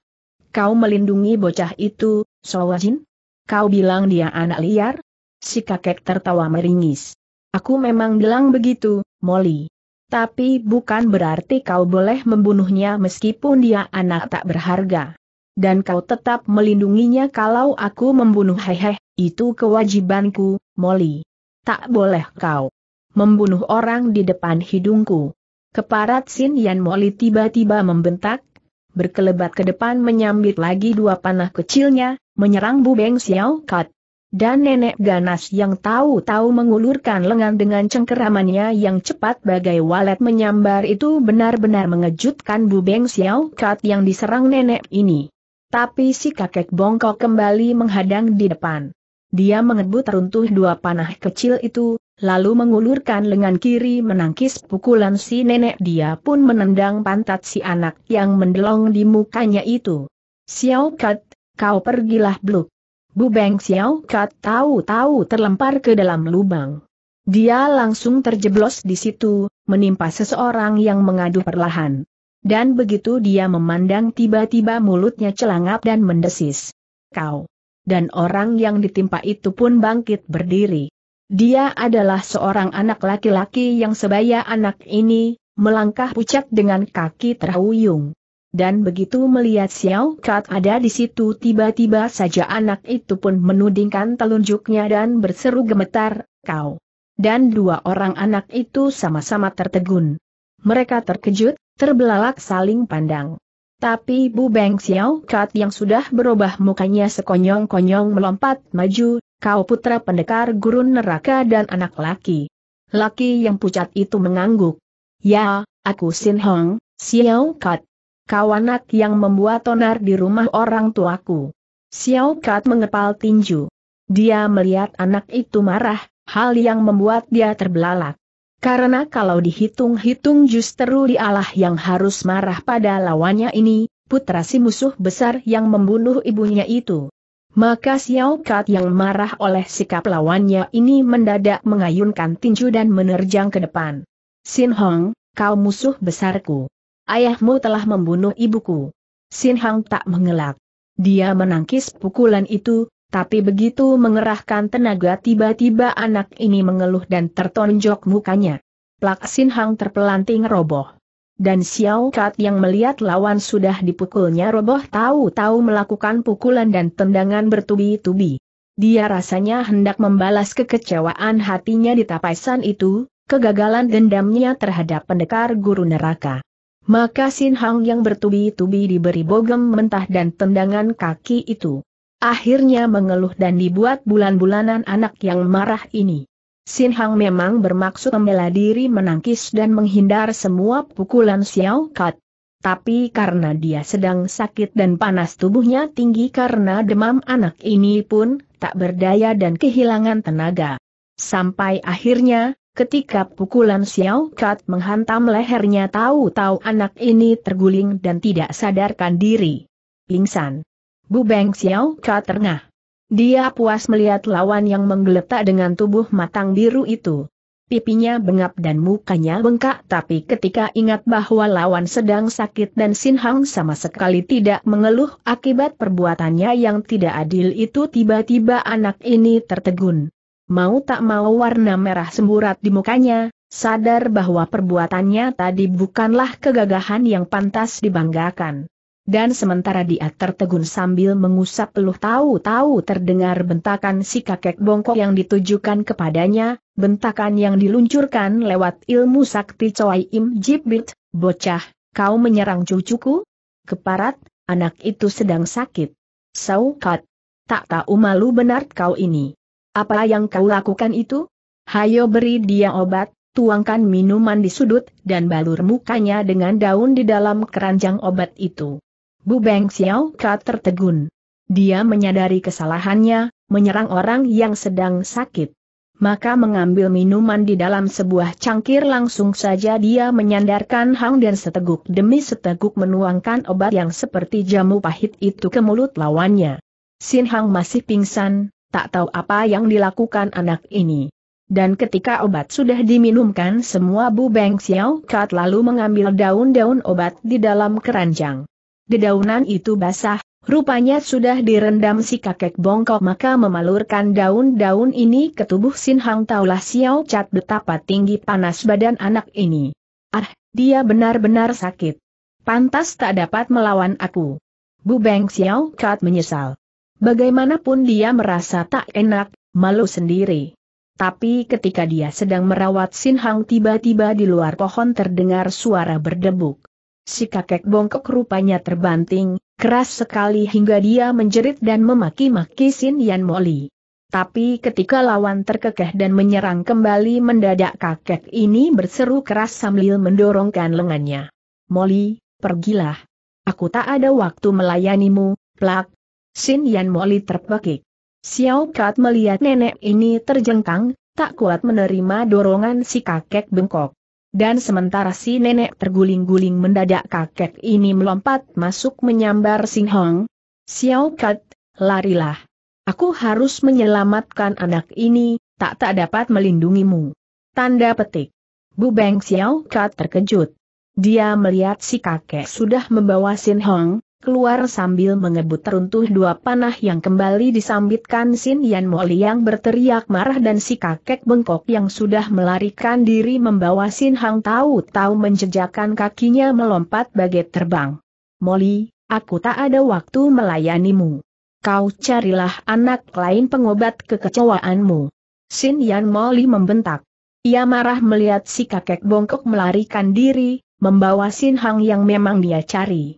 Kau melindungi bocah itu, Jin? Kau bilang dia anak liar? Si kakek tertawa meringis. Aku memang bilang begitu, Molly. Tapi bukan berarti kau boleh membunuhnya meskipun dia anak tak berharga. Dan kau tetap melindunginya kalau aku membunuh hehe, itu kewajibanku, Molly. Tak boleh kau membunuh orang di depan hidungku. Keparat Sin Yan Moli tiba-tiba membentak, berkelebat ke depan menyambit lagi dua panah kecilnya, menyerang Bu Beng Xiao Kat. Dan nenek ganas yang tahu-tahu mengulurkan lengan dengan cengkeramannya yang cepat bagai walet menyambar itu benar-benar mengejutkan Bu Beng Xiao Kat yang diserang nenek ini. Tapi si kakek bongkok kembali menghadang di depan. Dia mengebut runtuh dua panah kecil itu, lalu mengulurkan lengan kiri menangkis pukulan si nenek dia pun menendang pantat si anak yang mendelong di mukanya itu. Xiao Kat, kau pergilah bluk. Beng Xiao Kat tahu-tahu terlempar ke dalam lubang. Dia langsung terjeblos di situ, menimpa seseorang yang mengadu perlahan. Dan begitu dia memandang tiba-tiba mulutnya celangap dan mendesis. Kau. Dan orang yang ditimpa itu pun bangkit berdiri. Dia adalah seorang anak laki-laki yang sebaya anak ini, melangkah pucat dengan kaki terhuyung. Dan begitu melihat Xiao Kat ada di situ tiba-tiba saja anak itu pun menudingkan telunjuknya dan berseru gemetar, kau. Dan dua orang anak itu sama-sama tertegun. Mereka terkejut, terbelalak saling pandang. Tapi Bu Beng Xiao Kat yang sudah berubah mukanya sekonyong-konyong melompat maju, Kau putra pendekar gurun neraka dan anak laki. Laki yang pucat itu mengangguk. Ya, aku Sin Hong, Xiao Kat. Kau anak yang membuat tonar di rumah orang tuaku. Xiao Kat mengepal tinju. Dia melihat anak itu marah, hal yang membuat dia terbelalak. Karena kalau dihitung-hitung justru dialah yang harus marah pada lawannya ini, putra si musuh besar yang membunuh ibunya itu. Maka Xiao Kat yang marah oleh sikap lawannya ini mendadak mengayunkan tinju dan menerjang ke depan. Sin Hong, kau musuh besarku. Ayahmu telah membunuh ibuku. Sin Hong tak mengelak. Dia menangkis pukulan itu, tapi begitu mengerahkan tenaga tiba-tiba anak ini mengeluh dan tertonjok mukanya. Plak Sin Hong terpelanting roboh. Dan Xiao Kat yang melihat lawan sudah dipukulnya roboh tahu-tahu melakukan pukulan dan tendangan bertubi-tubi. Dia rasanya hendak membalas kekecewaan hatinya di tapaisan itu, kegagalan dendamnya terhadap pendekar guru neraka. Maka Sin Hang yang bertubi-tubi diberi bogem mentah dan tendangan kaki itu. Akhirnya mengeluh dan dibuat bulan-bulanan anak yang marah ini. Sin Hang memang bermaksud membela diri menangkis dan menghindar semua pukulan Xiao Kat. Tapi karena dia sedang sakit dan panas tubuhnya tinggi karena demam anak ini pun tak berdaya dan kehilangan tenaga. Sampai akhirnya, Ketika pukulan Xiao Kat menghantam lehernya tahu-tahu anak ini terguling dan tidak sadarkan diri. Pingsan. Bu Beng Xiao Kat terengah. Dia puas melihat lawan yang menggeletak dengan tubuh matang biru itu. Pipinya bengap dan mukanya bengkak tapi ketika ingat bahwa lawan sedang sakit dan Sin Hang sama sekali tidak mengeluh akibat perbuatannya yang tidak adil itu tiba-tiba anak ini tertegun. Mau tak mau warna merah semburat di mukanya, sadar bahwa perbuatannya tadi bukanlah kegagahan yang pantas dibanggakan dan sementara dia tertegun sambil mengusap peluh tahu-tahu terdengar bentakan si kakek bongkok yang ditujukan kepadanya, bentakan yang diluncurkan lewat ilmu sakti Choi Im Jibit, bocah, kau menyerang cucuku? Keparat, anak itu sedang sakit. Saukat, tak tahu malu benar kau ini. Apa yang kau lakukan itu? Hayo beri dia obat, tuangkan minuman di sudut dan balur mukanya dengan daun di dalam keranjang obat itu. Bu Beng Xiao Ka tertegun. Dia menyadari kesalahannya, menyerang orang yang sedang sakit. Maka mengambil minuman di dalam sebuah cangkir langsung saja dia menyandarkan Hang dan seteguk demi seteguk menuangkan obat yang seperti jamu pahit itu ke mulut lawannya. Sin Hang masih pingsan, tak tahu apa yang dilakukan anak ini. Dan ketika obat sudah diminumkan semua Bu Beng Xiao Kat lalu mengambil daun-daun obat di dalam keranjang. Dedaunan itu basah, rupanya sudah direndam si kakek bongkok maka memalurkan daun-daun ini ke tubuh Sin Hang taulah Xiao Cat betapa tinggi panas badan anak ini. Ah, dia benar-benar sakit. Pantas tak dapat melawan aku. Bu Beng Xiao Cat menyesal. Bagaimanapun dia merasa tak enak, malu sendiri. Tapi ketika dia sedang merawat Sin Hang tiba-tiba di luar pohon terdengar suara berdebuk. Si kakek bongkok rupanya terbanting, keras sekali hingga dia menjerit dan memaki-maki Sin Yan Moli. Tapi ketika lawan terkekeh dan menyerang kembali mendadak kakek ini berseru keras sambil mendorongkan lengannya. Moli, pergilah. Aku tak ada waktu melayanimu, plak. Sin Yan Moli terpekik. Xiao Kat melihat nenek ini terjengkang, tak kuat menerima dorongan si kakek bengkok. Dan sementara si nenek terguling-guling mendadak kakek ini melompat masuk menyambar Sing Hong. Xiao Kat, larilah. Aku harus menyelamatkan anak ini, tak tak dapat melindungimu. Tanda petik. Bu Beng Xiao Kat terkejut. Dia melihat si kakek sudah membawa Sin Hong, keluar sambil mengebut teruntuh dua panah yang kembali disambitkan Sin Yan molly yang berteriak marah dan si kakek bengkok yang sudah melarikan diri membawa Sin Hang tahu-tahu menjejakkan kakinya melompat bagai terbang. Moli, aku tak ada waktu melayanimu. Kau carilah anak lain pengobat kekecewaanmu. Sin Yan Moli membentak. Ia marah melihat si kakek bongkok melarikan diri, membawa Sin Hang yang memang dia cari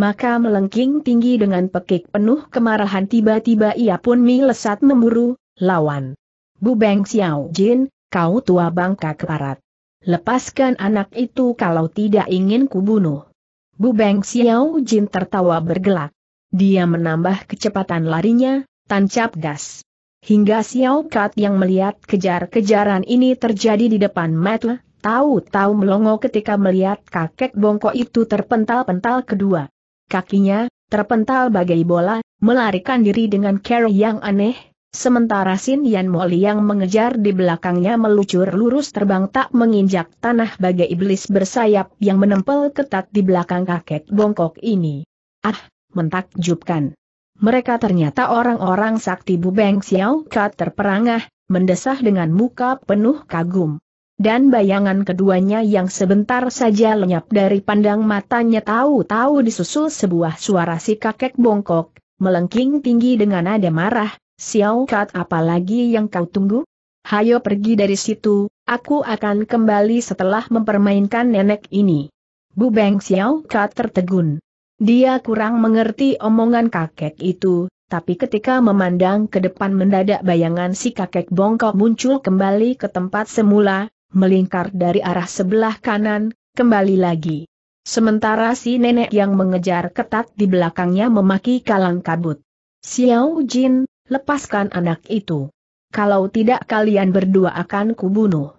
maka melengking tinggi dengan pekik penuh kemarahan tiba-tiba ia pun melesat memburu, lawan. Bu Beng Xiao Jin, kau tua bangka keparat. Lepaskan anak itu kalau tidak ingin kubunuh. Bu Beng Xiao Jin tertawa bergelak. Dia menambah kecepatan larinya, tancap gas. Hingga Xiao Kat yang melihat kejar-kejaran ini terjadi di depan mata, tahu-tahu melongo ketika melihat kakek bongkok itu terpental-pental kedua. Kakinya, terpental bagai bola, melarikan diri dengan cara yang aneh, sementara Sin Yan Moli yang mengejar di belakangnya melucur lurus terbang tak menginjak tanah bagai iblis bersayap yang menempel ketat di belakang kakek bongkok ini. Ah, mentakjubkan. Mereka ternyata orang-orang sakti bu Beng Xiao Kat terperangah, mendesah dengan muka penuh kagum dan bayangan keduanya yang sebentar saja lenyap dari pandang matanya tahu-tahu disusul sebuah suara si kakek bongkok, melengking tinggi dengan nada marah, Xiao Kat apalagi yang kau tunggu? Hayo pergi dari situ, aku akan kembali setelah mempermainkan nenek ini. Bu Beng Xiao Kat tertegun. Dia kurang mengerti omongan kakek itu, tapi ketika memandang ke depan mendadak bayangan si kakek bongkok muncul kembali ke tempat semula, melingkar dari arah sebelah kanan, kembali lagi. Sementara si nenek yang mengejar ketat di belakangnya memaki kalang kabut. Xiao Jin, lepaskan anak itu. Kalau tidak kalian berdua akan kubunuh.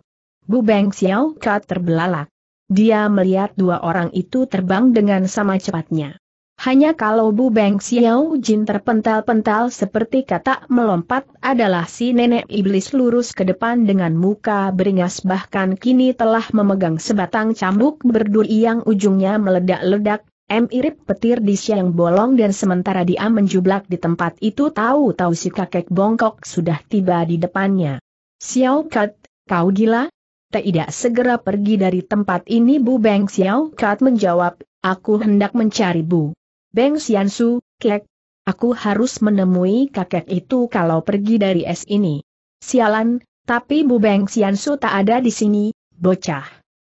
Bu Beng Xiao Ka terbelalak. Dia melihat dua orang itu terbang dengan sama cepatnya. Hanya kalau Bu Beng Xiao Jin terpental-pental seperti kata melompat adalah si nenek iblis lurus ke depan dengan muka beringas bahkan kini telah memegang sebatang cambuk berduri yang ujungnya meledak-ledak, M irip petir di siang bolong dan sementara dia menjublak di tempat itu tahu-tahu si kakek bongkok sudah tiba di depannya. Xiao Kat, kau gila? Tidak segera pergi dari tempat ini Bu Beng Xiao Kat menjawab, aku hendak mencari Bu. Beng Xiansu, kek, aku harus menemui kakek itu kalau pergi dari es ini. Sialan, tapi Bu Beng Xiansu tak ada di sini, bocah.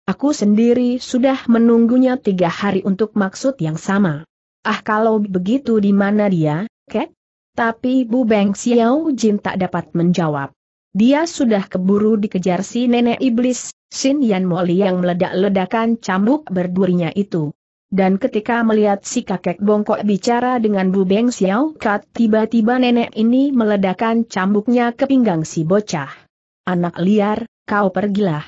Aku sendiri sudah menunggunya tiga hari untuk maksud yang sama. Ah kalau begitu di mana dia, kek? Tapi Bu Beng Xiao Jin tak dapat menjawab. Dia sudah keburu dikejar si nenek iblis, Xin Yan Moli yang meledak-ledakan cambuk berdurinya itu. Dan ketika melihat si kakek bongkok bicara dengan Bu Beng Xiao Kat, tiba-tiba nenek ini meledakkan cambuknya ke pinggang si bocah. Anak liar, kau pergilah.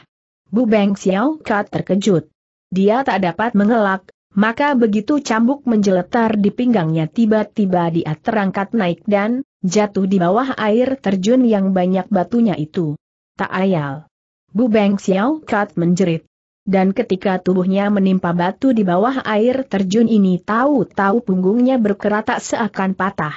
Bu Beng Xiao Kat terkejut. Dia tak dapat mengelak, maka begitu cambuk menjeletar di pinggangnya tiba-tiba dia terangkat naik dan jatuh di bawah air terjun yang banyak batunya itu. Tak ayal. Bu Beng Xiao Kat menjerit dan ketika tubuhnya menimpa batu di bawah air terjun ini tahu-tahu punggungnya berkeratak seakan patah.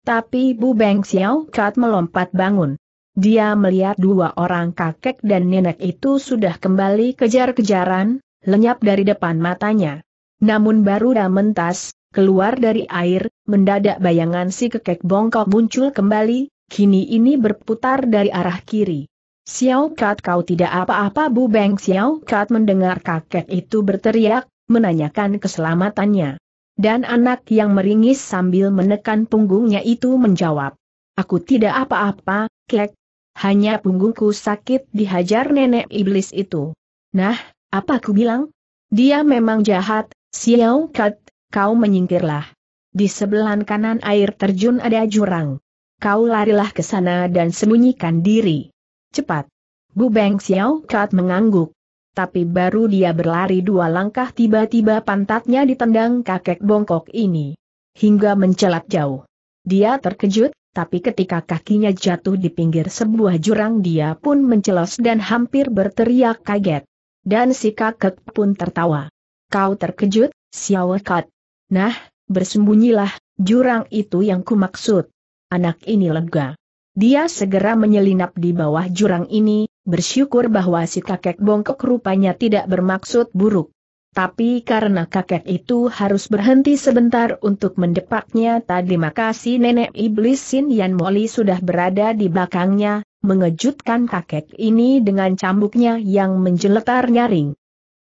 Tapi Bu Beng Xiao Kat melompat bangun. Dia melihat dua orang kakek dan nenek itu sudah kembali kejar-kejaran, lenyap dari depan matanya. Namun baru dah mentas, keluar dari air, mendadak bayangan si kekek bongkok muncul kembali, kini ini berputar dari arah kiri. Xiao Kat kau tidak apa-apa Bu Beng Xiao Kat mendengar kakek itu berteriak, menanyakan keselamatannya. Dan anak yang meringis sambil menekan punggungnya itu menjawab. Aku tidak apa-apa, kek. Hanya punggungku sakit dihajar nenek iblis itu. Nah, apa ku bilang? Dia memang jahat, Xiao Kat, kau menyingkirlah. Di sebelah kanan air terjun ada jurang. Kau larilah ke sana dan sembunyikan diri. Cepat. Bu Beng Xiao Kat mengangguk. Tapi baru dia berlari dua langkah tiba-tiba pantatnya ditendang kakek bongkok ini. Hingga mencelat jauh. Dia terkejut, tapi ketika kakinya jatuh di pinggir sebuah jurang dia pun mencelos dan hampir berteriak kaget. Dan si kakek pun tertawa. Kau terkejut, Xiao Kat. Nah, bersembunyilah, jurang itu yang kumaksud. Anak ini lega. Dia segera menyelinap di bawah jurang ini, bersyukur bahwa si kakek bongkok rupanya tidak bermaksud buruk. Tapi karena kakek itu harus berhenti sebentar untuk mendepaknya tadi maka si nenek iblis Sin Yan Moli sudah berada di belakangnya, mengejutkan kakek ini dengan cambuknya yang menjeletar nyaring.